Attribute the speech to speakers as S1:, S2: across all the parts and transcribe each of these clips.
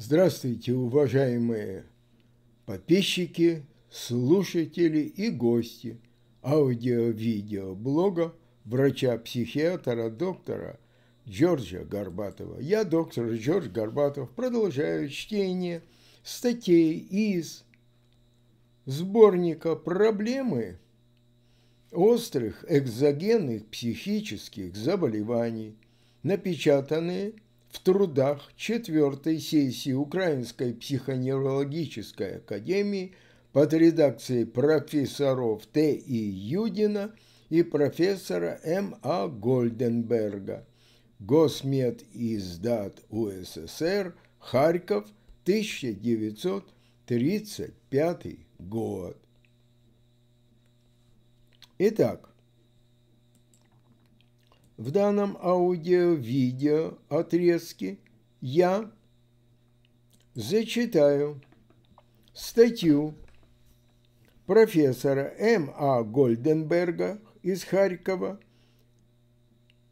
S1: Здравствуйте, уважаемые подписчики, слушатели и гости аудио-видео блога врача-психиатра доктора Джорджа Горбатова. Я, доктор Джордж Горбатов, продолжаю чтение статей из сборника «Проблемы острых экзогенных психических заболеваний», напечатанные – в трудах четвертой сессии Украинской психоневрологической академии под редакцией профессоров Т. И. Юдина и профессора М. А. Гольденберга. Госмед издат УССР, Харьков, 1935 год. Итак, в данном аудио-видео отрезке я зачитаю статью профессора М. А. Гольденберга из Харькова,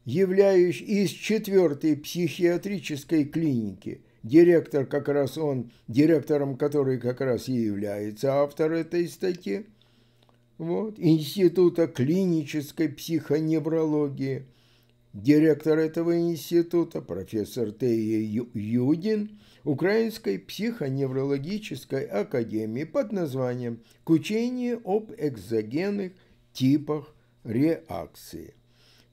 S1: являющий из четвертой психиатрической клиники, директор как раз он, директором который как раз и является автор этой статьи, вот, Института клинической психоневрологии – Директор этого института, профессор Тея Юдин, Украинской психоневрологической академии под названием «Кучение об экзогенных типах реакции».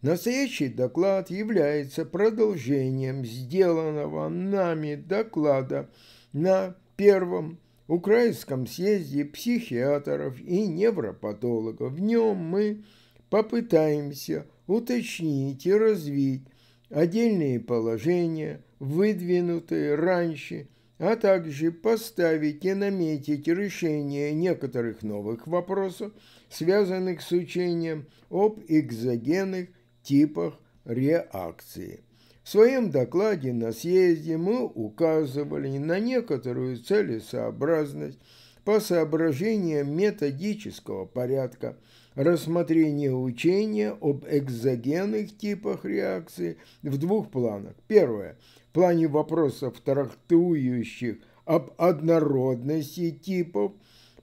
S1: Настоящий доклад является продолжением сделанного нами доклада на первом Украинском съезде психиатров и невропатологов. В нем мы попытаемся уточнить и развить отдельные положения, выдвинутые раньше, а также поставить и наметить решение некоторых новых вопросов, связанных с учением об экзогенных типах реакции. В своем докладе на съезде мы указывали на некоторую целесообразность по соображениям методического порядка – рассмотрение учения об экзогенных типах реакции в двух планах. Первое – в плане вопросов, трактующих об однородности типов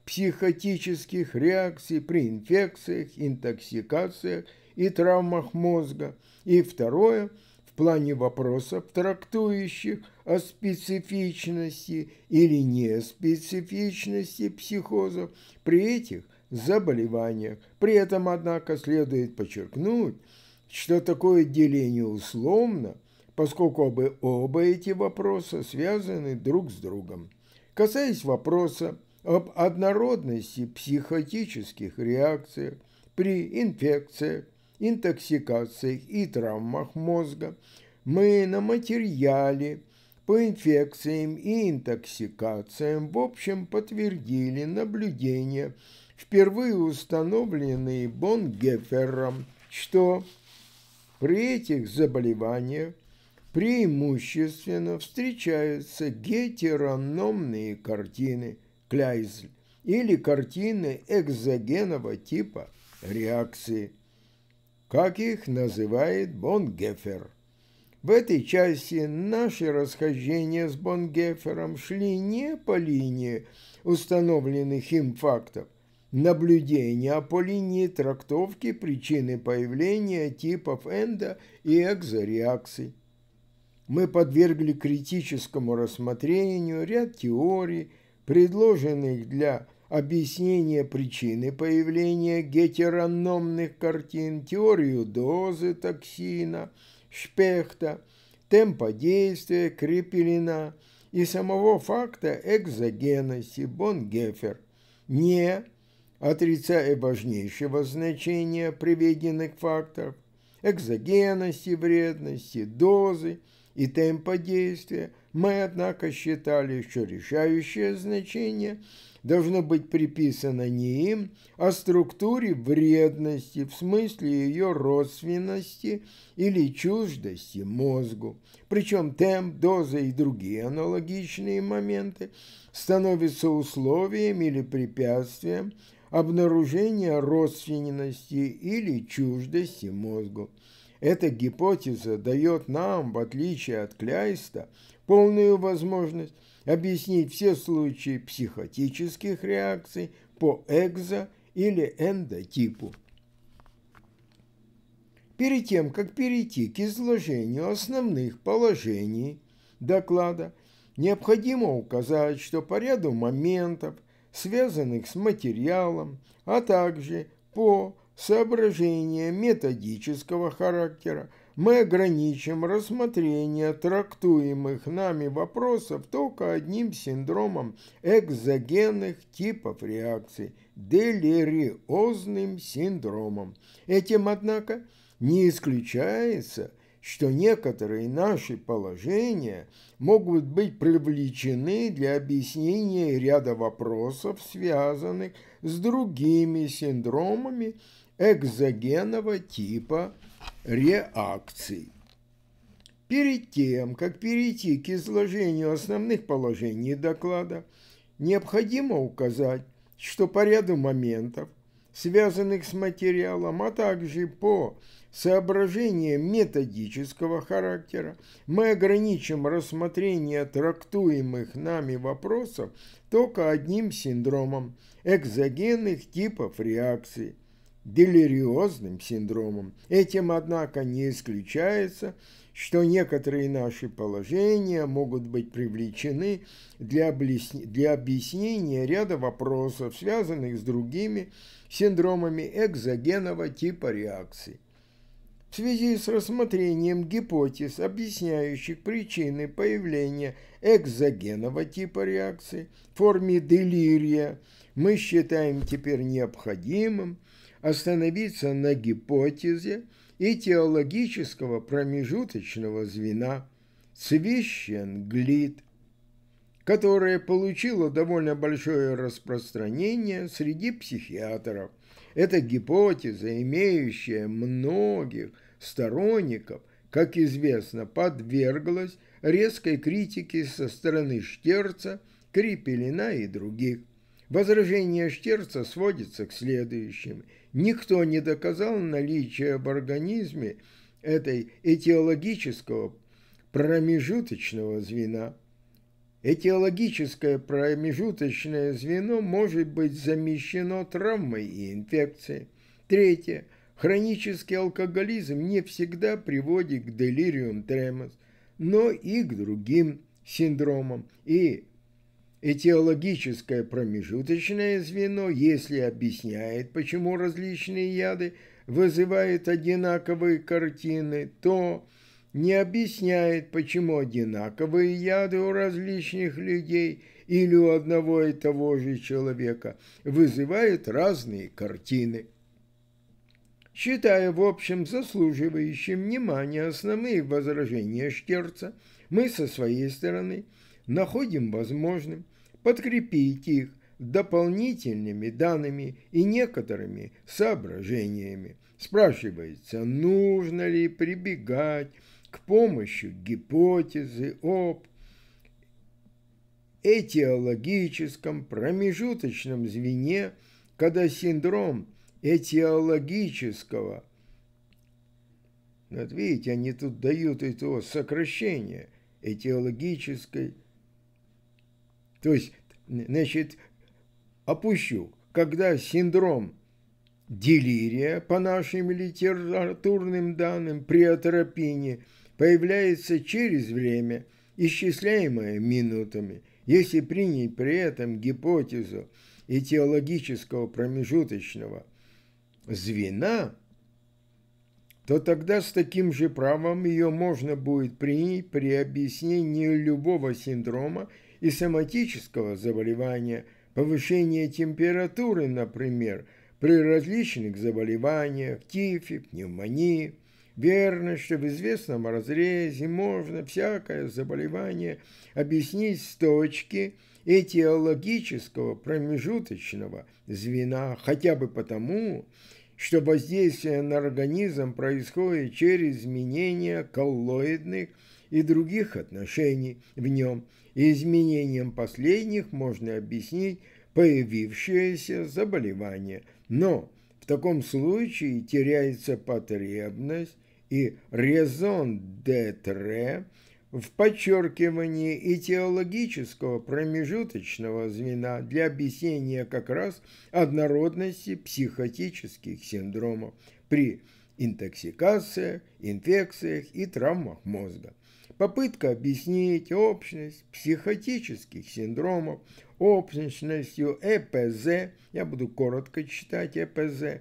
S1: психотических реакций при инфекциях, интоксикациях и травмах мозга. И второе – в плане вопросов, трактующих о специфичности или неспецифичности психозов при этих – заболеваниях. При этом, однако, следует подчеркнуть, что такое деление условно, поскольку оба, оба эти вопроса связаны друг с другом. Касаясь вопроса об однородности психотических реакций при инфекциях, интоксикациях и травмах мозга, мы на материале по инфекциям и интоксикациям в общем подтвердили наблюдение впервые установленные Бонгефером, что при этих заболеваниях преимущественно встречаются гетерономные картины Кляйзль или картины экзогенного типа реакции, как их называет Бонгефер. В этой части наши расхождения с Бонгефером шли не по линии установленных им фактов – наблюдения по линии трактовки причины появления типов эндо и экзореакций. Мы подвергли критическому рассмотрению ряд теорий, предложенных для объяснения причины появления гетерономных картин, теорию дозы токсина, шпехта, темпа действия Крепелина и самого факта экзогенности Бонгефер, не отрицая важнейшего значения приведенных факторов экзогенности вредности, дозы и темпа действия, мы, однако, считали, что решающее значение должно быть приписано не им, а структуре вредности в смысле ее родственности или чуждости мозгу. Причем темп, доза и другие аналогичные моменты становятся условием или препятствием, обнаружения родственности или чуждости мозгу. Эта гипотеза дает нам, в отличие от Кляйста, полную возможность объяснить все случаи психотических реакций по экзо- или эндотипу. Перед тем, как перейти к изложению основных положений доклада, необходимо указать, что по ряду моментов – связанных с материалом, а также по соображениям методического характера мы ограничим рассмотрение трактуемых нами вопросов только одним синдромом экзогенных типов реакций – делириозным синдромом. Этим, однако, не исключается – что некоторые наши положения могут быть привлечены для объяснения ряда вопросов, связанных с другими синдромами экзогенного типа реакций. Перед тем, как перейти к изложению основных положений доклада, необходимо указать, что по ряду моментов, связанных с материалом, а также по соображения методического характера, мы ограничим рассмотрение трактуемых нами вопросов только одним синдромом – экзогенных типов реакций – делириозным синдромом. Этим, однако, не исключается, что некоторые наши положения могут быть привлечены для, облесни... для объяснения ряда вопросов, связанных с другими синдромами экзогенного типа реакции в связи с рассмотрением гипотез, объясняющих причины появления экзогенного типа реакции в форме делирия, мы считаем теперь необходимым остановиться на гипотезе этиологического промежуточного звена Глит, которое получило довольно большое распространение среди психиатров. Эта гипотеза, имеющая многих сторонников, как известно, подверглась резкой критике со стороны Штерца, Крипелина и других. Возражение Штерца сводится к следующим. Никто не доказал наличие в организме этой этиологического промежуточного звена – Этиологическое промежуточное звено может быть замещено травмой и инфекцией. Третье. Хронический алкоголизм не всегда приводит к делириум тремос, но и к другим синдромам. И этиологическое промежуточное звено, если объясняет, почему различные яды вызывают одинаковые картины, то не объясняет, почему одинаковые яды у различных людей или у одного и того же человека вызывают разные картины. Считая, в общем, заслуживающим внимания основные возражения Штерца, мы со своей стороны находим возможным подкрепить их дополнительными данными и некоторыми соображениями. Спрашивается, нужно ли прибегать к помощи гипотезы об этиологическом промежуточном звене, когда синдром этиологического. Вот видите, они тут дают и то сокращение этиологической. То есть, значит, опущу, когда синдром делирия по нашим литературным данным при атропине – появляется через время, исчисляемое минутами, если принять при этом гипотезу этиологического промежуточного звена, то тогда с таким же правом ее можно будет принять при объяснении любого синдрома и соматического заболевания, повышения температуры, например, при различных заболеваниях, тифе, пневмонии. Верно, что в известном разрезе можно всякое заболевание объяснить с точки этиологического промежуточного звена, хотя бы потому, что воздействие на организм происходит через изменение коллоидных и других отношений в нем, и изменением последних можно объяснить появившееся заболевание. Но в таком случае теряется потребность и «резон де в подчеркивании и промежуточного звена для объяснения как раз однородности психотических синдромов при интоксикациях, инфекциях и травмах мозга. Попытка объяснить общность психотических синдромов общностью ЭПЗ, я буду коротко читать ЭПЗ,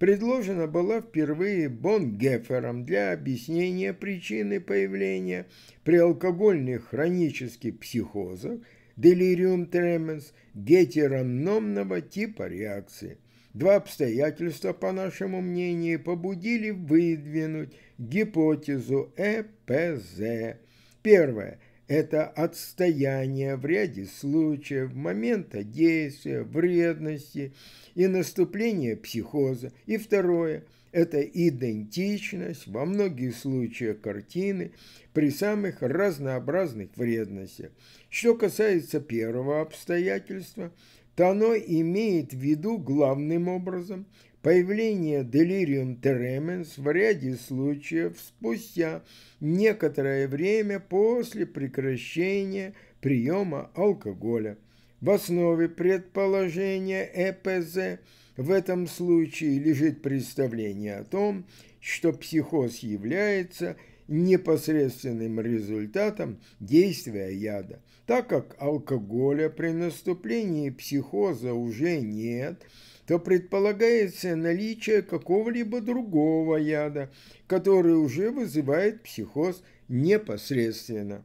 S1: предложена была впервые Бон Геффером для объяснения причины появления при алкогольных хронических психозах делириум тременс гетерономного типа реакции. Два обстоятельства, по нашему мнению, побудили выдвинуть гипотезу ЭПЗ. Первое – это отстояние в ряде случаев, момента действия, вредности и наступления психоза. И второе – это идентичность во многих случаях картины при самых разнообразных вредностях. Что касается первого обстоятельства, то оно имеет в виду главным образом – Появление Delirium Tremens в ряде случаев спустя некоторое время после прекращения приема алкоголя. В основе предположения ЭПЗ в этом случае лежит представление о том, что психоз является непосредственным результатом действия яда. Так как алкоголя при наступлении психоза уже нет – то предполагается наличие какого-либо другого яда, который уже вызывает психоз непосредственно.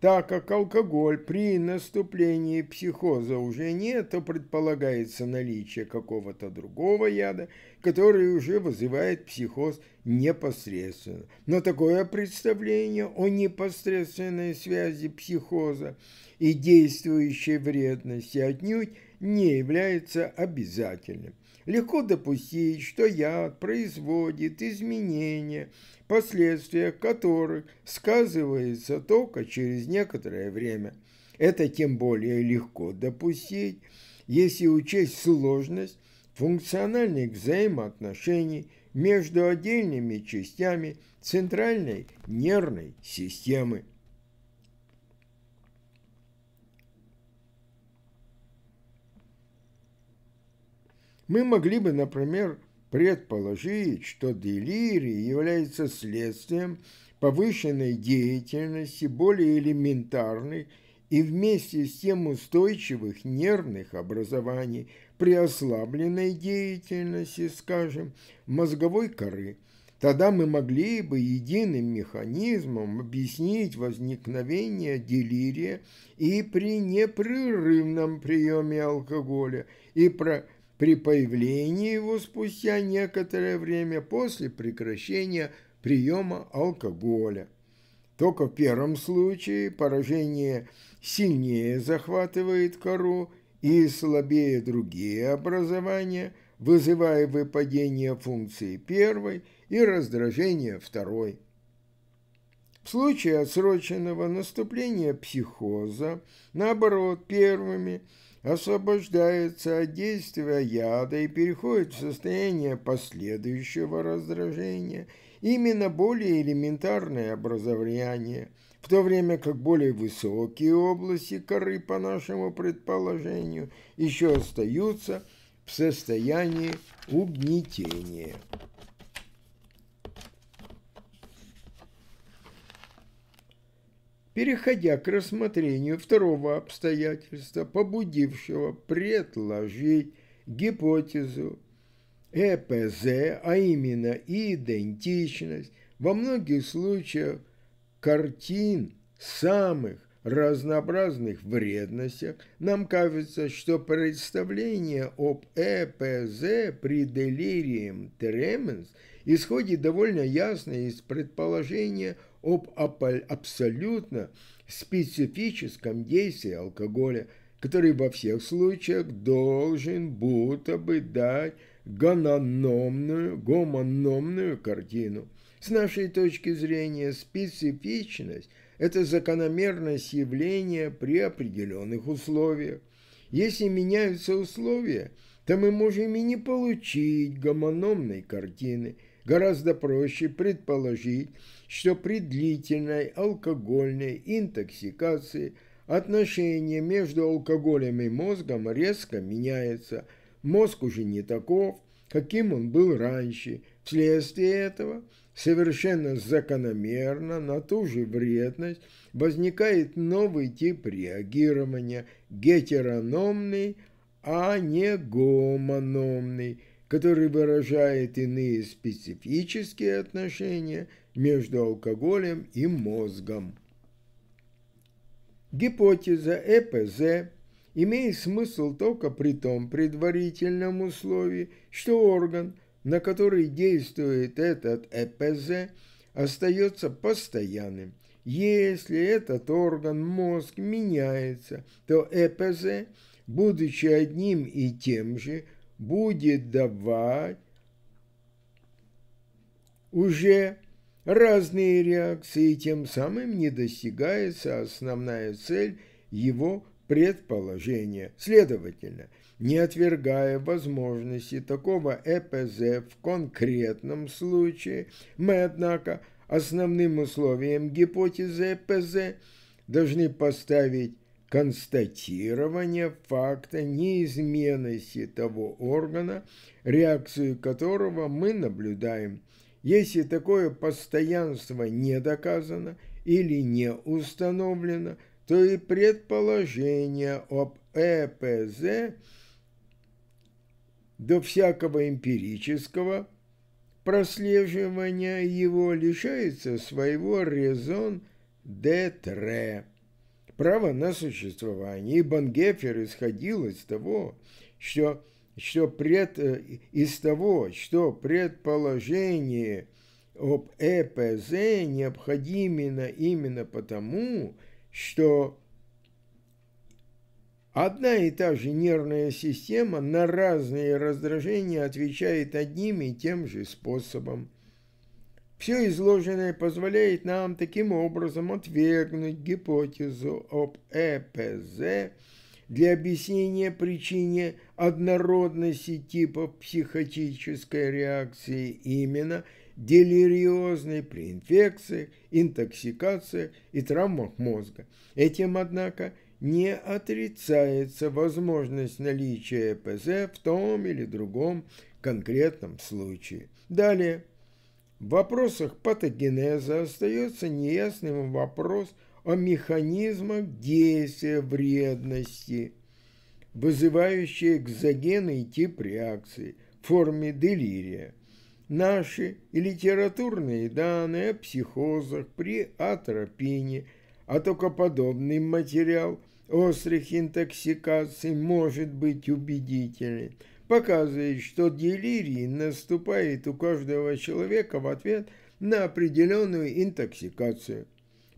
S1: Так как алкоголь при наступлении психоза уже нет, то предполагается наличие какого-то другого яда, который уже вызывает психоз непосредственно. Но такое представление о непосредственной связи психоза и действующей вредности отнюдь не является обязательным. Легко допустить, что яд производит изменения, последствия которых сказывается только через некоторое время. Это тем более легко допустить, если учесть сложность функциональных взаимоотношений между отдельными частями центральной нервной системы. Мы могли бы, например, предположить, что делирий является следствием повышенной деятельности, более элементарной и вместе с тем устойчивых нервных образований при ослабленной деятельности, скажем, мозговой коры. Тогда мы могли бы единым механизмом объяснить возникновение делирия и при непрерывном приеме алкоголя, и про при появлении его спустя некоторое время после прекращения приема алкоголя. Только в первом случае поражение сильнее захватывает кору и слабее другие образования, вызывая выпадение функции первой и раздражение второй. В случае отсроченного наступления психоза, наоборот, первыми – освобождается от действия яда и переходит в состояние последующего раздражения, именно более элементарное образование, в то время как более высокие области коры, по нашему предположению, еще остаются в состоянии угнетения. переходя к рассмотрению второго обстоятельства, побудившего предложить гипотезу ЭПЗ, а именно идентичность, во многих случаях картин самых разнообразных вредностях, нам кажется, что представление об ЭПЗ при делирием тременс исходит довольно ясно из предположения об абсолютно специфическом действии алкоголя, который во всех случаях должен будто бы дать гономную, гомономную картину. С нашей точки зрения специфичность – это закономерность явления при определенных условиях. Если меняются условия, то мы можем и не получить гомономной картины. Гораздо проще предположить, что при длительной алкогольной интоксикации отношение между алкоголем и мозгом резко меняется. Мозг уже не таков, каким он был раньше. Вследствие этого совершенно закономерно на ту же вредность возникает новый тип реагирования – гетерономный, а не гомономный – который выражает иные специфические отношения между алкоголем и мозгом. Гипотеза ЭПЗ имеет смысл только при том предварительном условии, что орган, на который действует этот ЭПЗ, остается постоянным. Если этот орган, мозг, меняется, то ЭПЗ, будучи одним и тем же, будет давать уже разные реакции, тем самым не достигается основная цель его предположения. Следовательно, не отвергая возможности такого ЭПЗ в конкретном случае, мы, однако, основным условием гипотезы ЭПЗ должны поставить констатирования факта неизменности того органа, реакцию которого мы наблюдаем. Если такое постоянство не доказано или не установлено, то и предположение об ЭПЗ до всякого эмпирического прослеживания его лишается своего резон детре право на существование. И Бангефер исходил из того, что, что пред, э, из того, что предположение об ЭПЗ необходимо именно потому, что Одна и та же нервная система на разные раздражения отвечает одним и тем же способом. Все изложенное позволяет нам таким образом отвергнуть гипотезу об ЭПЗ для объяснения причине однородности типов психотической реакции именно делириозной при инфекциях, интоксикациях и травмах мозга. Этим, однако, не отрицается возможность наличия ЭПЗ в том или другом конкретном случае. Далее. В вопросах патогенеза остается неясным вопрос о механизмах действия вредности, вызывающей экзогены тип реакции в форме делирия. Наши и литературные данные о психозах при атропине, а только подобный материал острых интоксикаций может быть убедителен – показывает, что делирий наступает у каждого человека в ответ на определенную интоксикацию.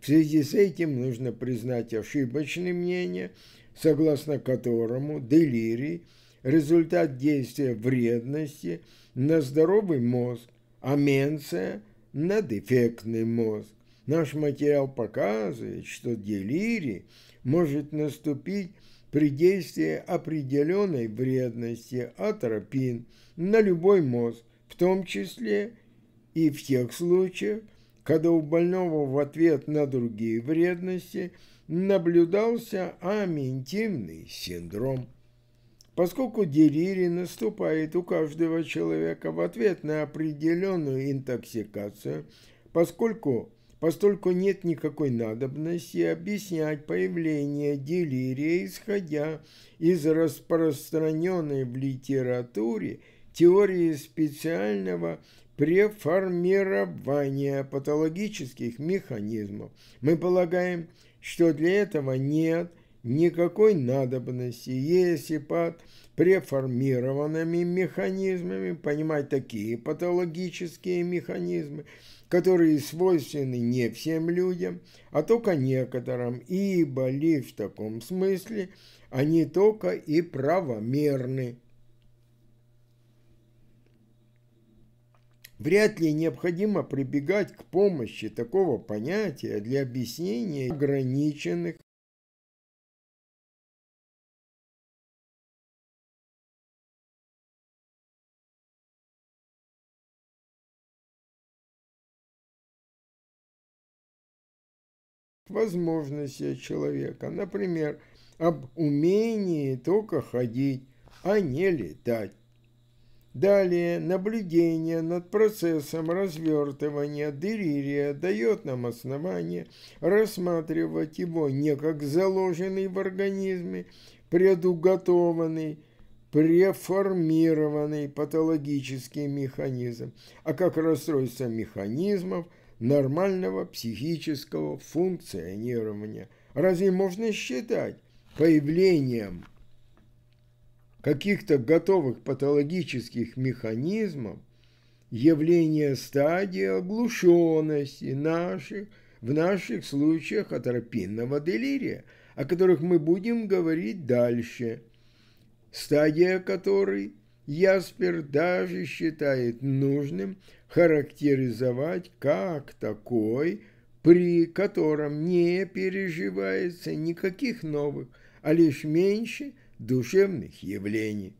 S1: В связи с этим нужно признать ошибочное мнение, согласно которому делирий – результат действия вредности на здоровый мозг, а менция – на дефектный мозг. Наш материал показывает, что делирий может наступить при действии определенной вредности атропин на любой мозг, в том числе и в тех случаях, когда у больного в ответ на другие вредности наблюдался аментивный синдром. Поскольку делирий наступает у каждого человека в ответ на определенную интоксикацию, поскольку Поскольку нет никакой надобности объяснять появление делирия, исходя из распространенной в литературе теории специального преформирования патологических механизмов. Мы полагаем, что для этого нет никакой надобности, если под преформированными механизмами понимать такие патологические механизмы, которые свойственны не всем людям, а только некоторым, ибо лишь в таком смысле они только и правомерны. Вряд ли необходимо прибегать к помощи такого понятия для объяснения ограниченных возможности человека, например, об умении только ходить, а не летать. Далее наблюдение над процессом развертывания деририя дает нам основание рассматривать его не как заложенный в организме, предуготованный, преформированный патологический механизм, а как расстройство механизмов – нормального психического функционирования. Разве можно считать появлением каких-то готовых патологических механизмов явление стадии оглушенности наших, в наших случаях атропинного делирия, о которых мы будем говорить дальше, стадия которой – Яспер даже считает нужным характеризовать как такой, при котором не переживается никаких новых, а лишь меньше душевных явлений.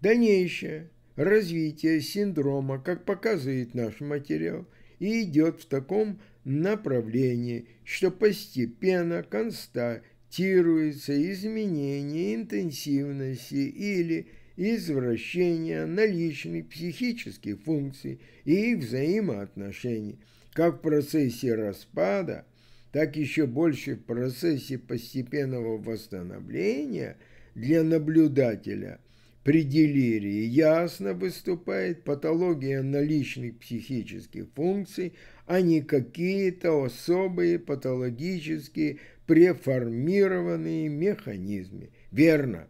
S1: Дальнейшее развитие синдрома, как показывает наш материал, идет в таком направлении, что постепенно констатируется корректируется изменение интенсивности или извращения наличных психических функций и их взаимоотношений, как в процессе распада, так еще больше в процессе постепенного восстановления для наблюдателя при делирии ясно выступает патология наличных психических функций, а не какие-то особые патологические преформированные механизмы. Верно,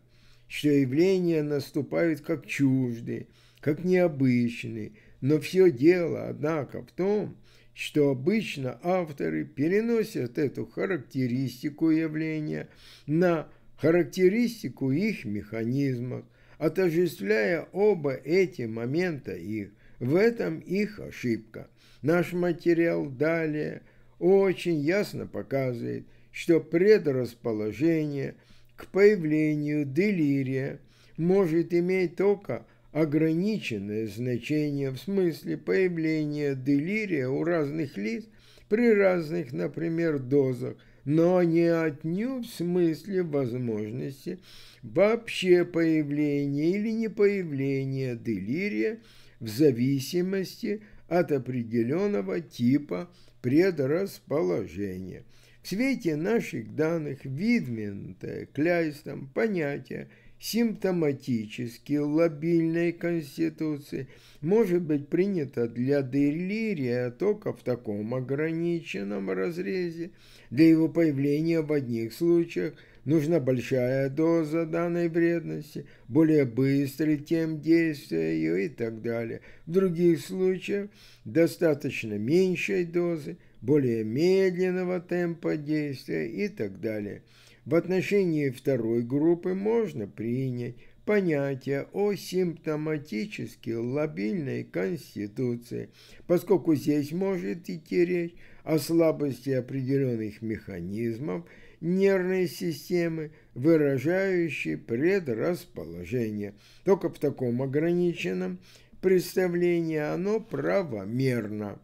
S1: что явления наступают как чуждые, как необычные, но все дело, однако, в том, что обычно авторы переносят эту характеристику явления на характеристику их механизмов, отождествляя оба эти момента их. В этом их ошибка. Наш материал далее очень ясно показывает, что предрасположение к появлению делирия может иметь только ограниченное значение в смысле появления делирия у разных лиц при разных, например, дозах, но не отнюдь в смысле возможности вообще появления или не появления делирия в зависимости от определенного типа предрасположения – в свете наших данных видминтое кляйстом понятие симптоматически лобильной конституции может быть принято для делирия только в таком ограниченном разрезе. Для его появления в одних случаях нужна большая доза данной вредности, более быстрый тем действия ее и так далее. В других случаях достаточно меньшей дозы, более медленного темпа действия и так далее. В отношении второй группы можно принять понятие о симптоматически лобильной конституции, поскольку здесь может идти речь о слабости определенных механизмов нервной системы, выражающей предрасположение. Только в таком ограниченном представлении оно правомерно.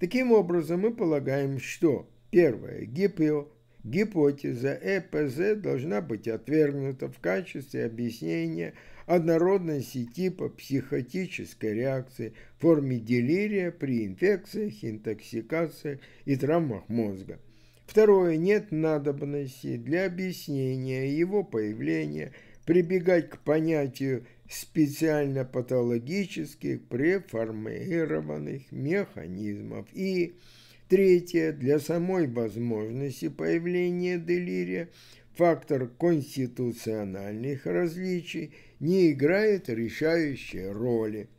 S1: Таким образом, мы полагаем, что первое, гипо, гипотеза ЭПЗ должна быть отвергнута в качестве объяснения однородности типа психотической реакции в форме делирия при инфекциях, интоксикациях и травмах мозга. Второе, нет надобности для объяснения его появления прибегать к понятию специально патологических преформированных механизмов. И третье, для самой возможности появления делирия фактор конституциональных различий не играет решающей роли –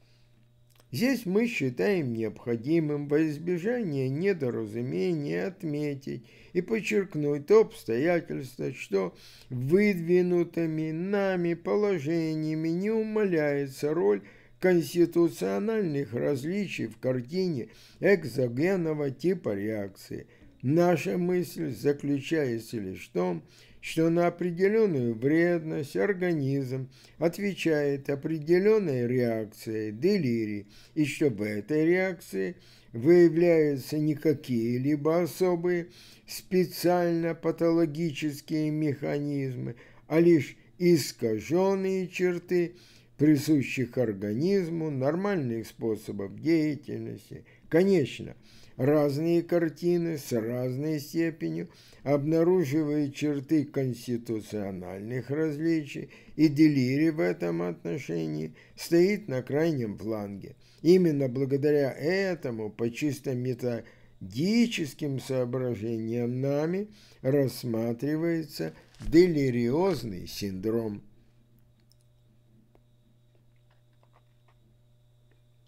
S1: Здесь мы считаем необходимым во избежание недоразумения отметить и подчеркнуть то обстоятельство, что выдвинутыми нами положениями не умаляется роль конституциональных различий в картине экзогенного типа реакции. Наша мысль заключается лишь в том, что что на определенную вредность организм отвечает определенной реакцией делирии, и что в этой реакции выявляются не какие-либо особые специально патологические механизмы, а лишь искаженные черты присущих организму нормальных способов деятельности. Конечно, разные картины с разной степенью, обнаруживая черты конституциональных различий, и делири в этом отношении стоит на крайнем фланге. Именно благодаря этому, по чисто методическим соображениям нами, рассматривается делириозный синдром.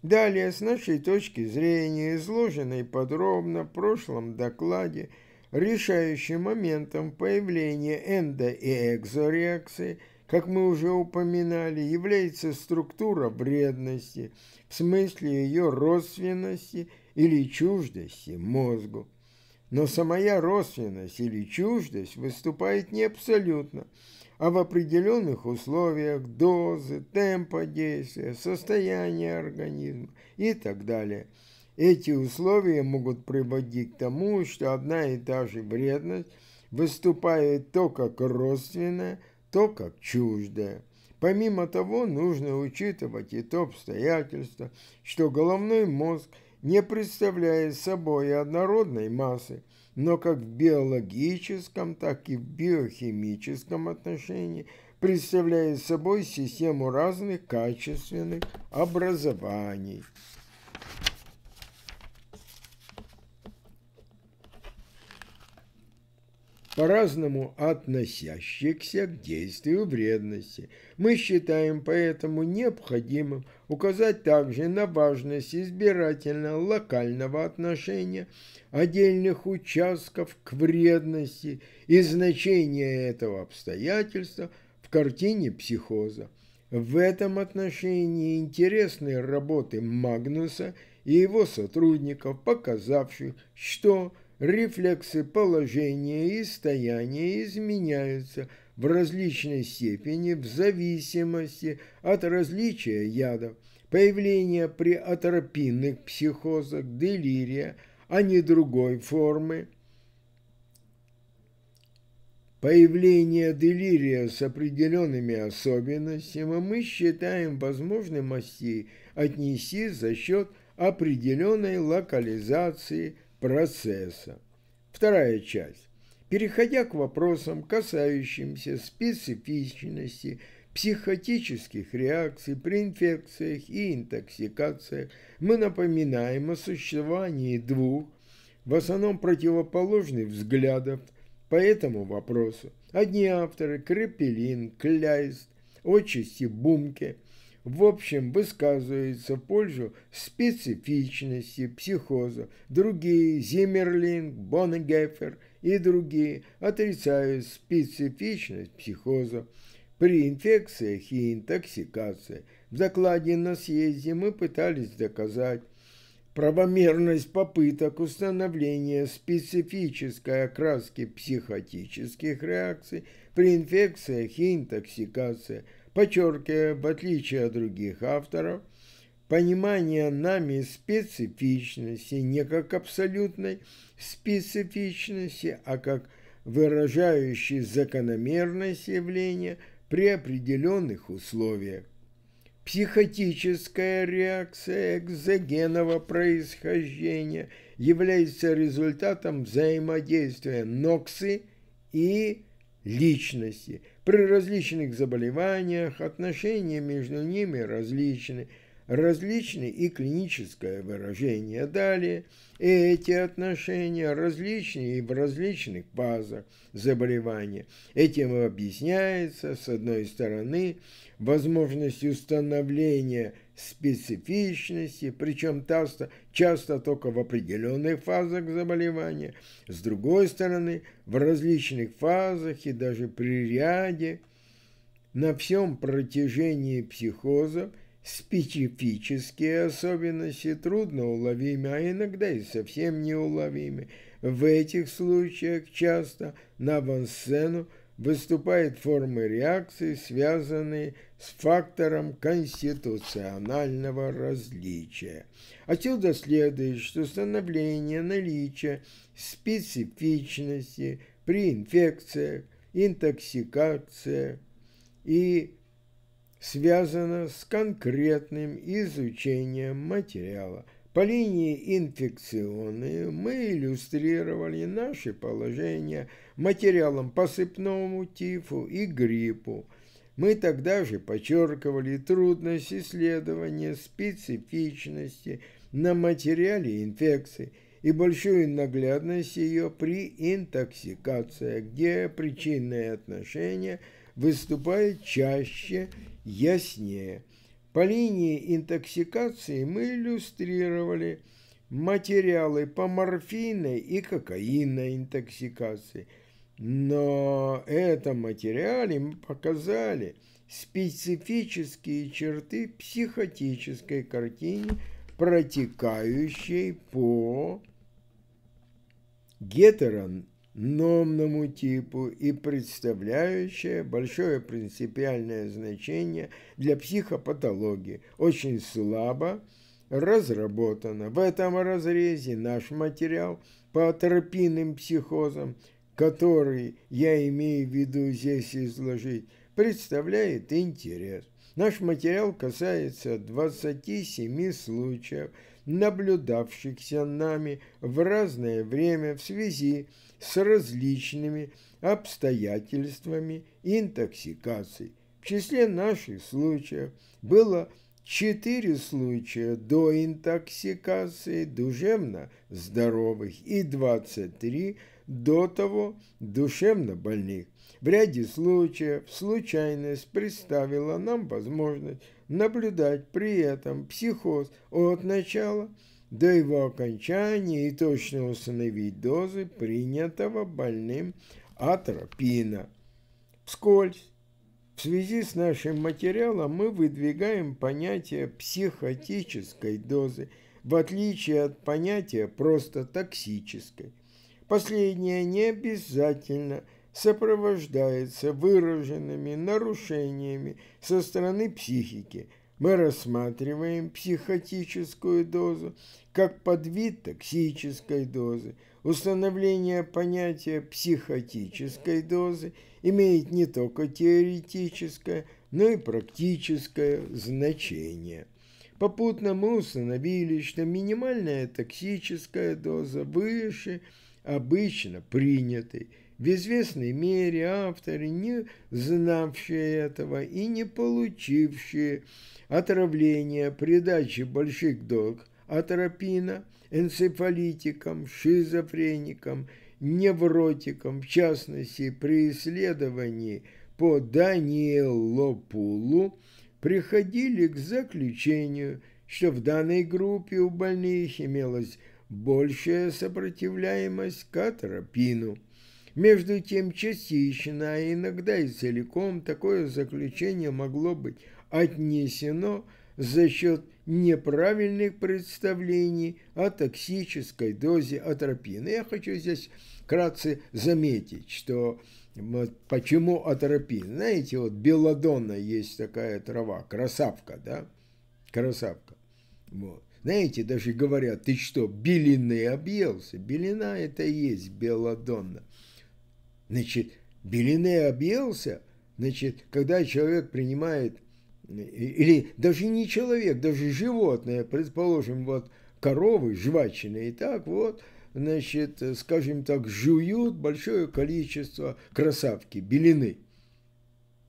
S1: Далее, с нашей точки зрения, изложенной подробно в прошлом докладе, решающим моментом появления эндо- и экзореакции, как мы уже упоминали, является структура вредности, в смысле ее родственности или чуждости мозгу. Но самая родственность или чуждость выступает не абсолютно – а в определенных условиях дозы, темпа действия, состояние организма и так далее. Эти условия могут приводить к тому, что одна и та же вредность выступает то как родственная, то как чуждая. Помимо того, нужно учитывать и то обстоятельство, что головной мозг не представляет собой однородной массы, но как в биологическом, так и в биохимическом отношении представляет собой систему разных качественных образований. по-разному относящихся к действию вредности. Мы считаем поэтому необходимым указать также на важность избирательно-локального отношения отдельных участков к вредности и значение этого обстоятельства в картине психоза. В этом отношении интересны работы Магнуса и его сотрудников, показавших, что – рефлексы положения и стояния изменяются в различной степени в зависимости от различия ядов, появления при атропинных психозах, делирия, а не другой формы. Появление делирия с определенными особенностями мы считаем возможным отнести за счет определенной локализации процесса. Вторая часть. Переходя к вопросам, касающимся специфичности психотических реакций при инфекциях и интоксикациях, мы напоминаем о существовании двух, в основном противоположных взглядов по этому вопросу. Одни авторы – Крепелин, Кляйст, отчасти Бумке – в общем высказывается в пользу специфичности психоза. Другие, Зиммерлинг, Боннегефер и другие, отрицают специфичность психоза при инфекциях и интоксикации. В докладе на съезде мы пытались доказать, Правомерность попыток установления специфической окраски психотических реакций при инфекциях и интоксикациях подчеркивая, в отличие от других авторов, понимание нами специфичности не как абсолютной специфичности, а как выражающей закономерность явления при определенных условиях. Психотическая реакция экзогенного происхождения является результатом взаимодействия ноксы и личности – при различных заболеваниях отношения между ними различны, различны и клиническое выражение. Далее эти отношения различны и в различных базах заболевания. Этим объясняется, с одной стороны, возможность установления специфичности, причем часто, часто только в определенных фазах заболевания, с другой стороны, в различных фазах и даже при ряде, на всем протяжении психоза специфические особенности трудно уловимы, а иногда и совсем неуловимы. В этих случаях часто на авансцену сцену выступают формы реакции, связанные с фактором конституционального различия. Отсюда следует, что становление наличия специфичности при инфекциях, интоксикациях и связано с конкретным изучением материала – по линии инфекционные мы иллюстрировали наши положения материалом по тифу и гриппу. Мы тогда же подчеркивали трудность исследования специфичности на материале инфекции и большую наглядность ее при интоксикации, где причинные отношения выступают чаще, яснее – по линии интоксикации мы иллюстрировали материалы по морфийной и кокаинной интоксикации. Но это материале мы показали специфические черты психотической картины, протекающей по гетерон номному типу и представляющее большое принципиальное значение для психопатологии, очень слабо разработано В этом разрезе наш материал по атропийным психозам, который я имею в виду здесь изложить, представляет интерес. Наш материал касается 27 случаев – наблюдавшихся нами в разное время в связи с различными обстоятельствами интоксикации. В числе наших случаев было четыре случая до интоксикации душевно здоровых и 23 до того душевно больных. В ряде случаев случайность представила нам возможность наблюдать при этом психоз от начала до его окончания и точно установить дозы принятого больным атропина. Вскользь, в связи с нашим материалом мы выдвигаем понятие психотической дозы, в отличие от понятия просто токсической. Последнее не обязательно – сопровождается выраженными нарушениями со стороны психики. Мы рассматриваем психотическую дозу как подвид токсической дозы. Установление понятия психотической дозы имеет не только теоретическое, но и практическое значение. Попутно мы установили, что минимальная токсическая доза выше обычно принятой – в известной мере авторы, не знавшие этого и не получившие отравления при даче больших док атропина энцефалитикам, шизофреникам, невротикам, в частности при исследовании по Даниэлопулу, приходили к заключению, что в данной группе у больных имелась большая сопротивляемость к атропину – между тем, частично, а иногда и целиком, такое заключение могло быть отнесено за счет неправильных представлений о токсической дозе атропина. Я хочу здесь вкратце заметить, что вот почему атропин? Знаете, вот белладонна есть такая трава, красавка, да? Красавка. Вот. Знаете, даже говорят, ты что, белины объелся? Белина – это и есть белладонна. Значит, Белине объелся, значит, когда человек принимает, или даже не человек, даже животное, предположим, вот коровы, жвачины, и так вот, значит, скажем так, жуют большое количество красавки, белины,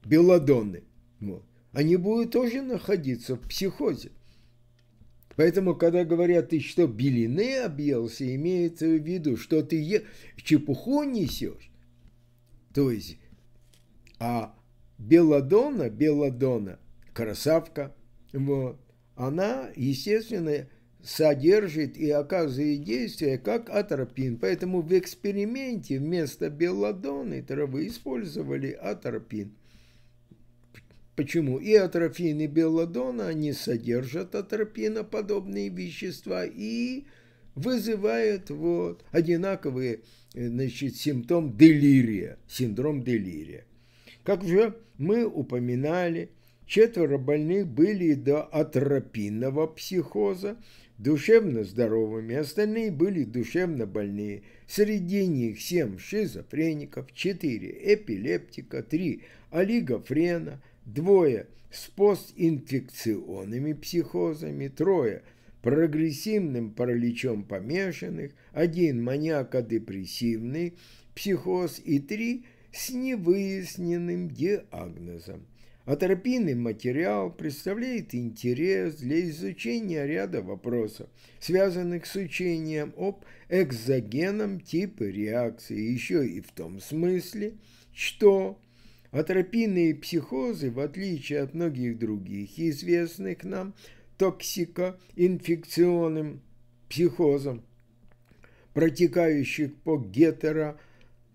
S1: белладонны. Вот. Они будут тоже находиться в психозе. Поэтому, когда говорят, ты что, белины объелся, имеется в виду, что ты е... чепуху несешь. То есть, а Белладона, Белладона, красавка, вот, она, естественно, содержит и оказывает действие как атропин. Поэтому в эксперименте вместо белладонной травы использовали атропин. Почему? И атрофин, и белладона, они содержат атропиноподобные вещества и вызывают вот одинаковые значит, симптом делирия, синдром делирия. Как же мы упоминали, четверо больных были до атропинного психоза, душевно здоровыми, остальные были душевно больные. Среди них 7 шизофреников, 4 эпилептика, 3 олигофрена, двое с постинфекционными психозами, трое прогрессивным параличом помешанных, один маниако-депрессивный, психоз и три с невыясненным диагнозом. Атропийный материал представляет интерес для изучения ряда вопросов, связанных с учением об экзогенном типе реакции, еще и в том смысле, что атропийные психозы, в отличие от многих других известных нам, инфекционным, психозом, протекающих по гетеро,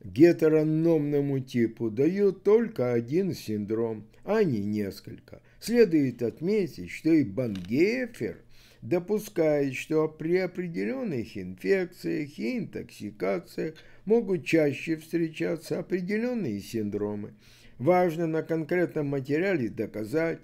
S1: гетерономному типу, дают только один синдром, а не несколько. Следует отметить, что и Бангефер допускает, что при определенных инфекциях и интоксикациях могут чаще встречаться определенные синдромы. Важно на конкретном материале доказать,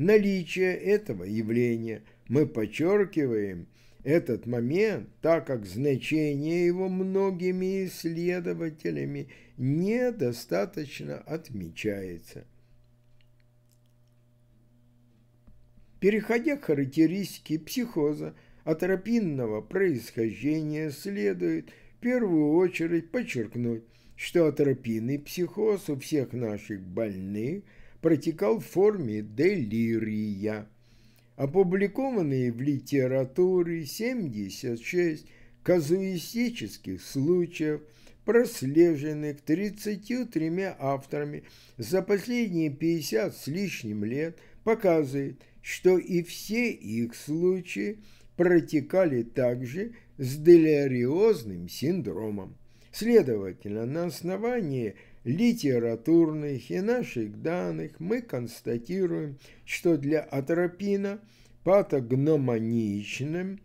S1: наличие этого явления. Мы подчеркиваем этот момент, так как значение его многими исследователями недостаточно отмечается. Переходя к характеристике психоза, атропинного происхождения следует в первую очередь подчеркнуть, что атропинный психоз у всех наших больных – протекал в форме делирия. Опубликованные в литературе 76 казуистических случаев, прослеженных 33 авторами за последние 50 с лишним лет, показывает, что и все их случаи протекали также с делириозным синдромом. Следовательно, на основании – литературных и наших данных мы констатируем, что для атропина патогномоничным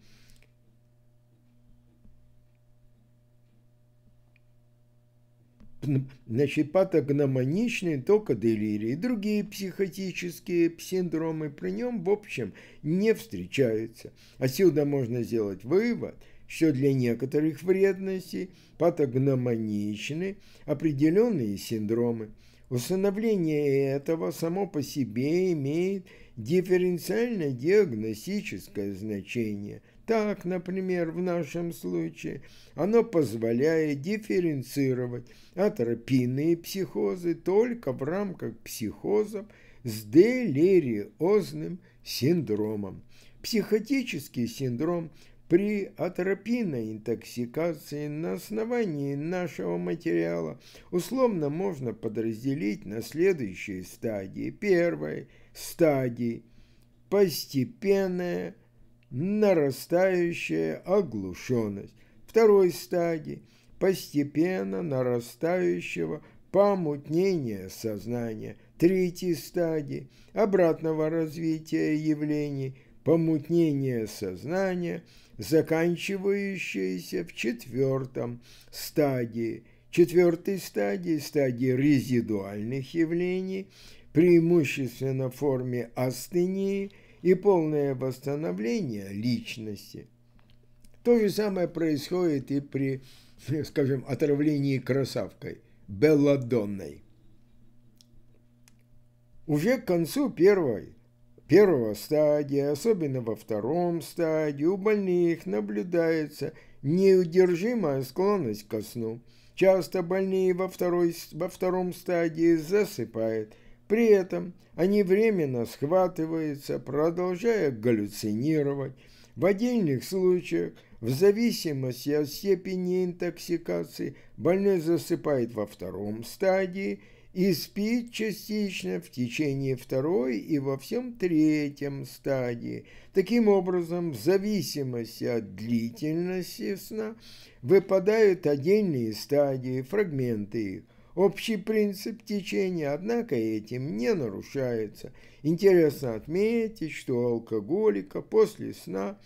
S1: значит, патогномоничный только делирий и другие психотические синдромы при нем, в общем, не встречаются. Отсюда можно сделать вывод – что для некоторых вредностей патогномоничны определенные синдромы. Установление этого само по себе имеет дифференциально-диагностическое значение. Так, например, в нашем случае оно позволяет дифференцировать атропинные психозы только в рамках психозов с делириозным синдромом. Психотический синдром – при атропиной интоксикации на основании нашего материала условно можно подразделить на следующие стадии. Первой стадии – постепенная нарастающая оглушенность. Второй стадии – постепенно нарастающего помутнения сознания. Третьей стадии – обратного развития явлений, помутнения сознания – заканчивающаяся в четвертом стадии, четвертой стадии, стадии резидуальных явлений, преимущественно в форме астении и полное восстановление личности. То же самое происходит и при, скажем, отравлении красавкой, белладонной. Уже к концу первой первого стадия, особенно во втором стадии, у больных наблюдается неудержимая склонность ко сну. Часто больные во, второй, во втором стадии засыпают. При этом они временно схватываются, продолжая галлюцинировать. В отдельных случаях, в зависимости от степени интоксикации, больной засыпает во втором стадии – и спит частично в течение второй и во всем третьем стадии. Таким образом, в зависимости от длительности сна выпадают отдельные стадии, фрагменты их. Общий принцип течения, однако, этим не нарушается. Интересно отметить, что у алкоголика после сна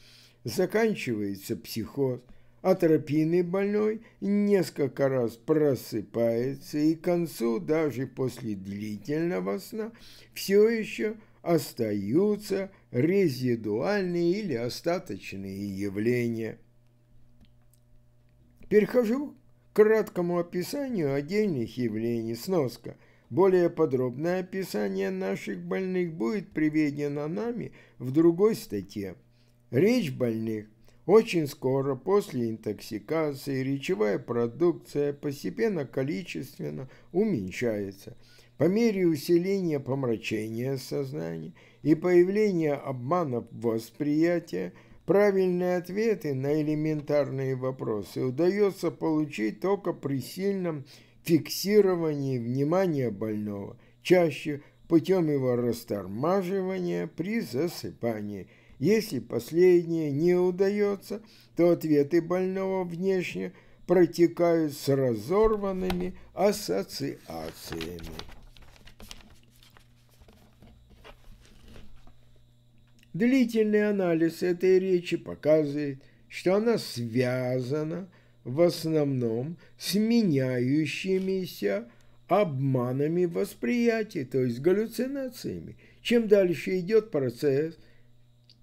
S1: заканчивается психоз – Атропины больной несколько раз просыпается и к концу, даже после длительного сна, все еще остаются резидуальные или остаточные явления. Перехожу к краткому описанию отдельных явлений сноска. Более подробное описание наших больных будет приведено нами в другой статье. Речь больных очень скоро после интоксикации речевая продукция постепенно количественно уменьшается по мере усиления помрачения сознания и появления обманов восприятия Правильные ответы на элементарные вопросы удается получить только при сильном фиксировании внимания больного, чаще путем его растормаживания при засыпании – если последнее не удается, то ответы больного внешне протекают с разорванными ассоциациями. Длительный анализ этой речи показывает, что она связана в основном с меняющимися обманами восприятия, то есть галлюцинациями. Чем дальше идет процесс –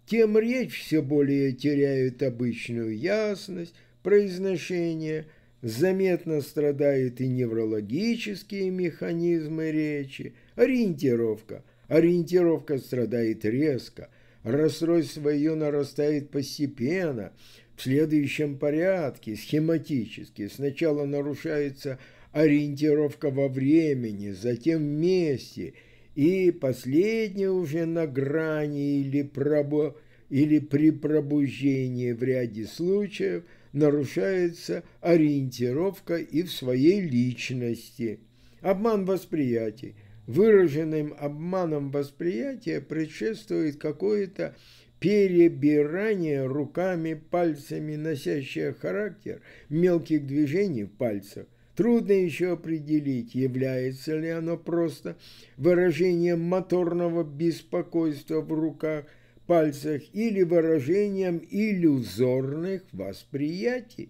S1: тем речь все более теряет обычную ясность, произношение, заметно страдают и неврологические механизмы речи, ориентировка. Ориентировка страдает резко, расстройство ее нарастает постепенно, в следующем порядке, схематически. Сначала нарушается ориентировка во времени, затем в месте – и последнее уже на грани или, пробо... или при пробуждении в ряде случаев нарушается ориентировка и в своей личности. Обман восприятий. Выраженным обманом восприятия предшествует какое-то перебирание руками, пальцами, носящее характер мелких движений в пальцах, Трудно еще определить, является ли оно просто выражением моторного беспокойства в руках, пальцах или выражением иллюзорных восприятий.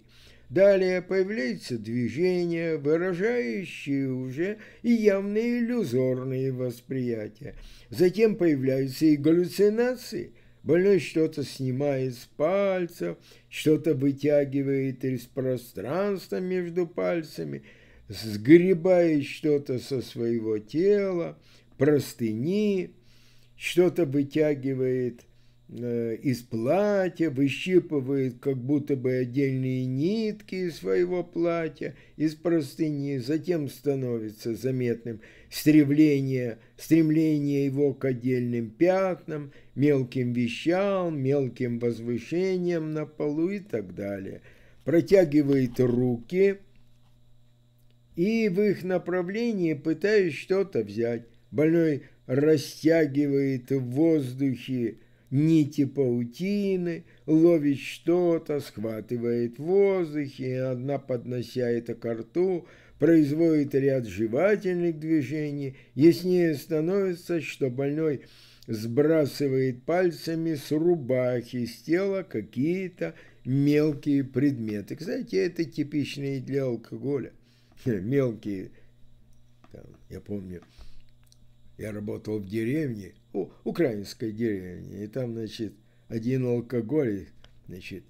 S1: Далее появляется движение, выражающее уже и явные иллюзорные восприятия. Затем появляются и галлюцинации, Больной что-то снимает с пальцев, что-то вытягивает из пространства между пальцами, сгребает что-то со своего тела, простыни, что-то вытягивает Э, из платья, выщипывает как будто бы отдельные нитки из своего платья, из простыни. Затем становится заметным стремление, стремление его к отдельным пятнам, мелким вещам, мелким возвышениям на полу и так далее. Протягивает руки и в их направлении пытаясь что-то взять. Больной растягивает в воздухе нити паутины, ловит что-то, схватывает в воздухе, одна, поднося это ко рту, производит ряд жевательных движений. Яснее становится, что больной сбрасывает пальцами с рубахи, с тела какие-то мелкие предметы. Кстати, это типично для алкоголя. Мелкие, там, я помню, я работал в деревне, у, украинской деревне, и там, значит, один алкоголик, значит,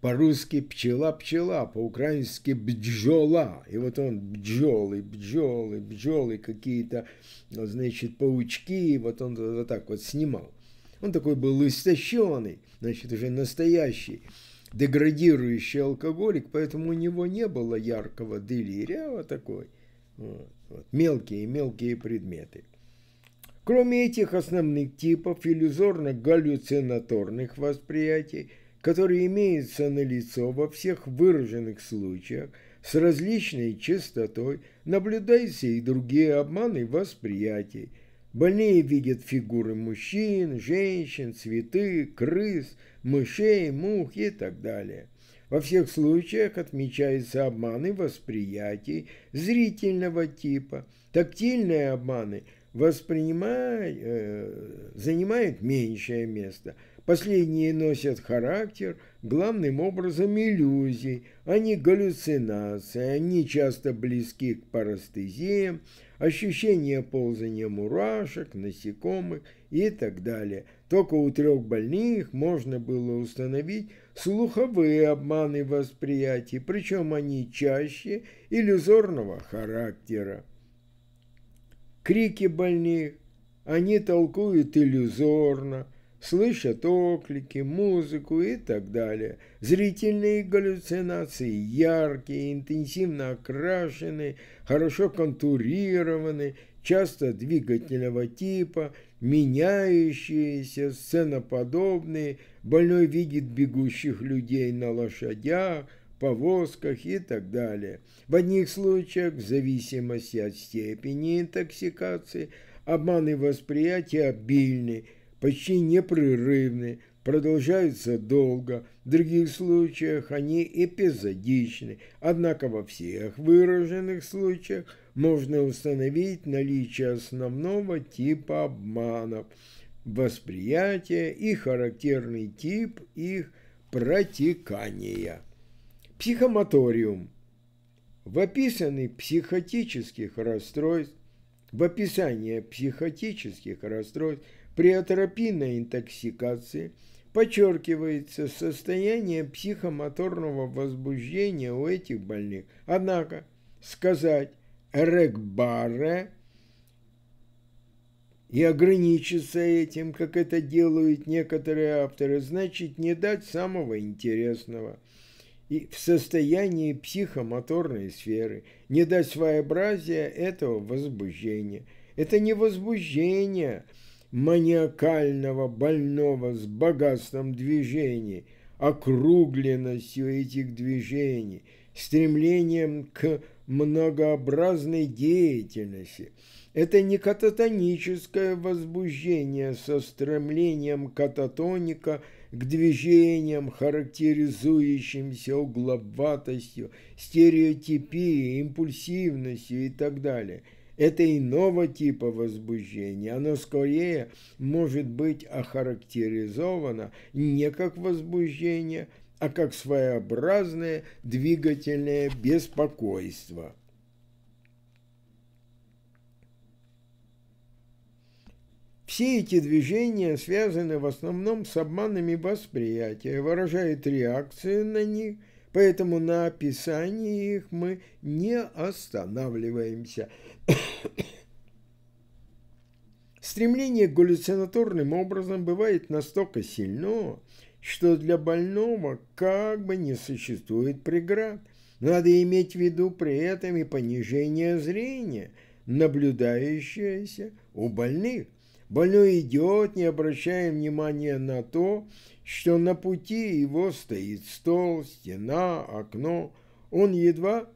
S1: по-русски пчела-пчела, по-украински бджола. И вот он бджолы, бджолы, бджолы, какие-то, значит, паучки, и вот он вот так вот снимал. Он такой был истощенный, значит, уже настоящий деградирующий алкоголик, поэтому у него не было яркого делирия, вот такой. Вот, вот, мелкие-мелкие предметы. Кроме этих основных типов иллюзорно-галлюцинаторных восприятий, которые имеются налицо во всех выраженных случаях, с различной частотой наблюдаются и другие обманы восприятий. Больные видят фигуры мужчин, женщин, цветы, крыс, мышей, мух и так далее. Во всех случаях отмечаются обманы восприятий зрительного типа, тактильные обманы – воспринимают, э, занимают меньшее место. Последние носят характер главным образом иллюзий, они галлюцинации, они часто близки к парастезиям, ощущение ползания мурашек, насекомых и так далее. Только у трех больных можно было установить слуховые обманы восприятия, причем они чаще иллюзорного характера. Крики больных они толкуют иллюзорно, слышат оклики, музыку и так далее. Зрительные галлюцинации яркие, интенсивно окрашены, хорошо контурированы, часто двигательного типа, меняющиеся, сценоподобные. Больной видит бегущих людей на лошадях, повозках и так далее. В одних случаях, в зависимости от степени интоксикации, обманы восприятия обильны, почти непрерывны, продолжаются долго, в других случаях они эпизодичны, однако во всех выраженных случаях можно установить наличие основного типа обманов, восприятия и характерный тип их протекания. Психомоториум. В описании психотических расстройств, в описании психотических расстройств при атропинной интоксикации подчеркивается состояние психомоторного возбуждения у этих больных. Однако сказать «регбаре» и ограничиться этим, как это делают некоторые авторы, значит не дать самого интересного – и в состоянии психомоторной сферы, не дать своеобразия этого возбуждения. Это не возбуждение маниакального больного с богатством движений, округленностью этих движений, стремлением к многообразной деятельности. Это не кататоническое возбуждение со стремлением кататоника – к движениям, характеризующимся угловатостью, стереотипией, импульсивностью и так далее. Это иного типа возбуждения, оно скорее может быть охарактеризовано не как возбуждение, а как своеобразное двигательное беспокойство. Все эти движения связаны в основном с обманами восприятия, выражают реакцию на них, поэтому на описании их мы не останавливаемся. Стремление к галлюцинаторным образом бывает настолько сильно, что для больного как бы не существует преград. Надо иметь в виду при этом и понижение зрения, наблюдающееся у больных. Больной идиот, не обращая внимания на то, что на пути его стоит стол, стена, окно. Он едва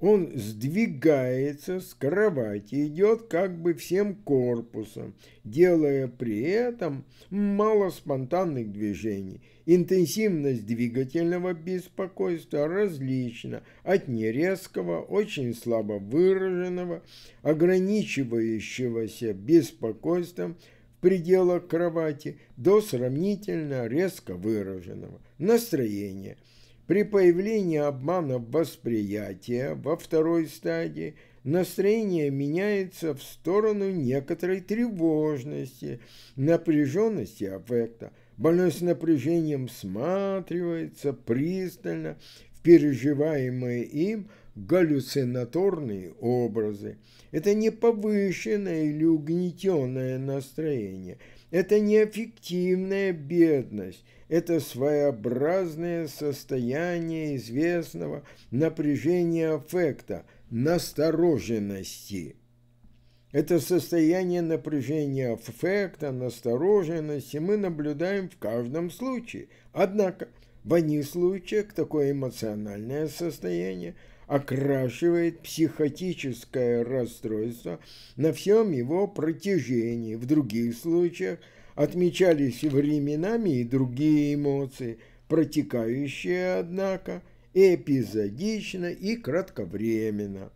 S1: Он сдвигается с кровати, идет как бы всем корпусом, делая при этом мало спонтанных движений. Интенсивность двигательного беспокойства различна от нерезкого, очень слабо выраженного, ограничивающегося беспокойством в пределах кровати до сравнительно резко выраженного настроения – при появлении обмана восприятия во второй стадии настроение меняется в сторону некоторой тревожности, напряженности аффекта. Больной с напряжением всматривается пристально в переживаемые им галлюцинаторные образы. Это не повышенное или угнетенное настроение – это неэффективная бедность, это своеобразное состояние известного напряжения аффекта, настороженности. Это состояние напряжения аффекта, настороженности мы наблюдаем в каждом случае. Однако в одних случаях такое эмоциональное состояние – окрашивает психотическое расстройство на всем его протяжении. В других случаях отмечались временами и другие эмоции, протекающие, однако, эпизодично и кратковременно.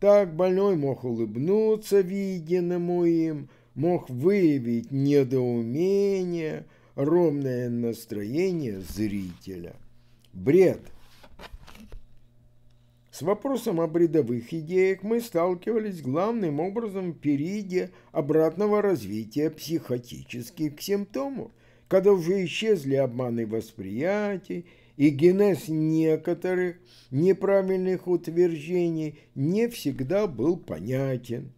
S1: Так больной мог улыбнуться виденному им, мог выявить недоумение, ровное настроение зрителя. Бред – с вопросом о бредовых идеях мы сталкивались главным образом в периоде обратного развития психотических симптомов, когда уже исчезли обманы восприятий и генез некоторых неправильных утверждений не всегда был понятен.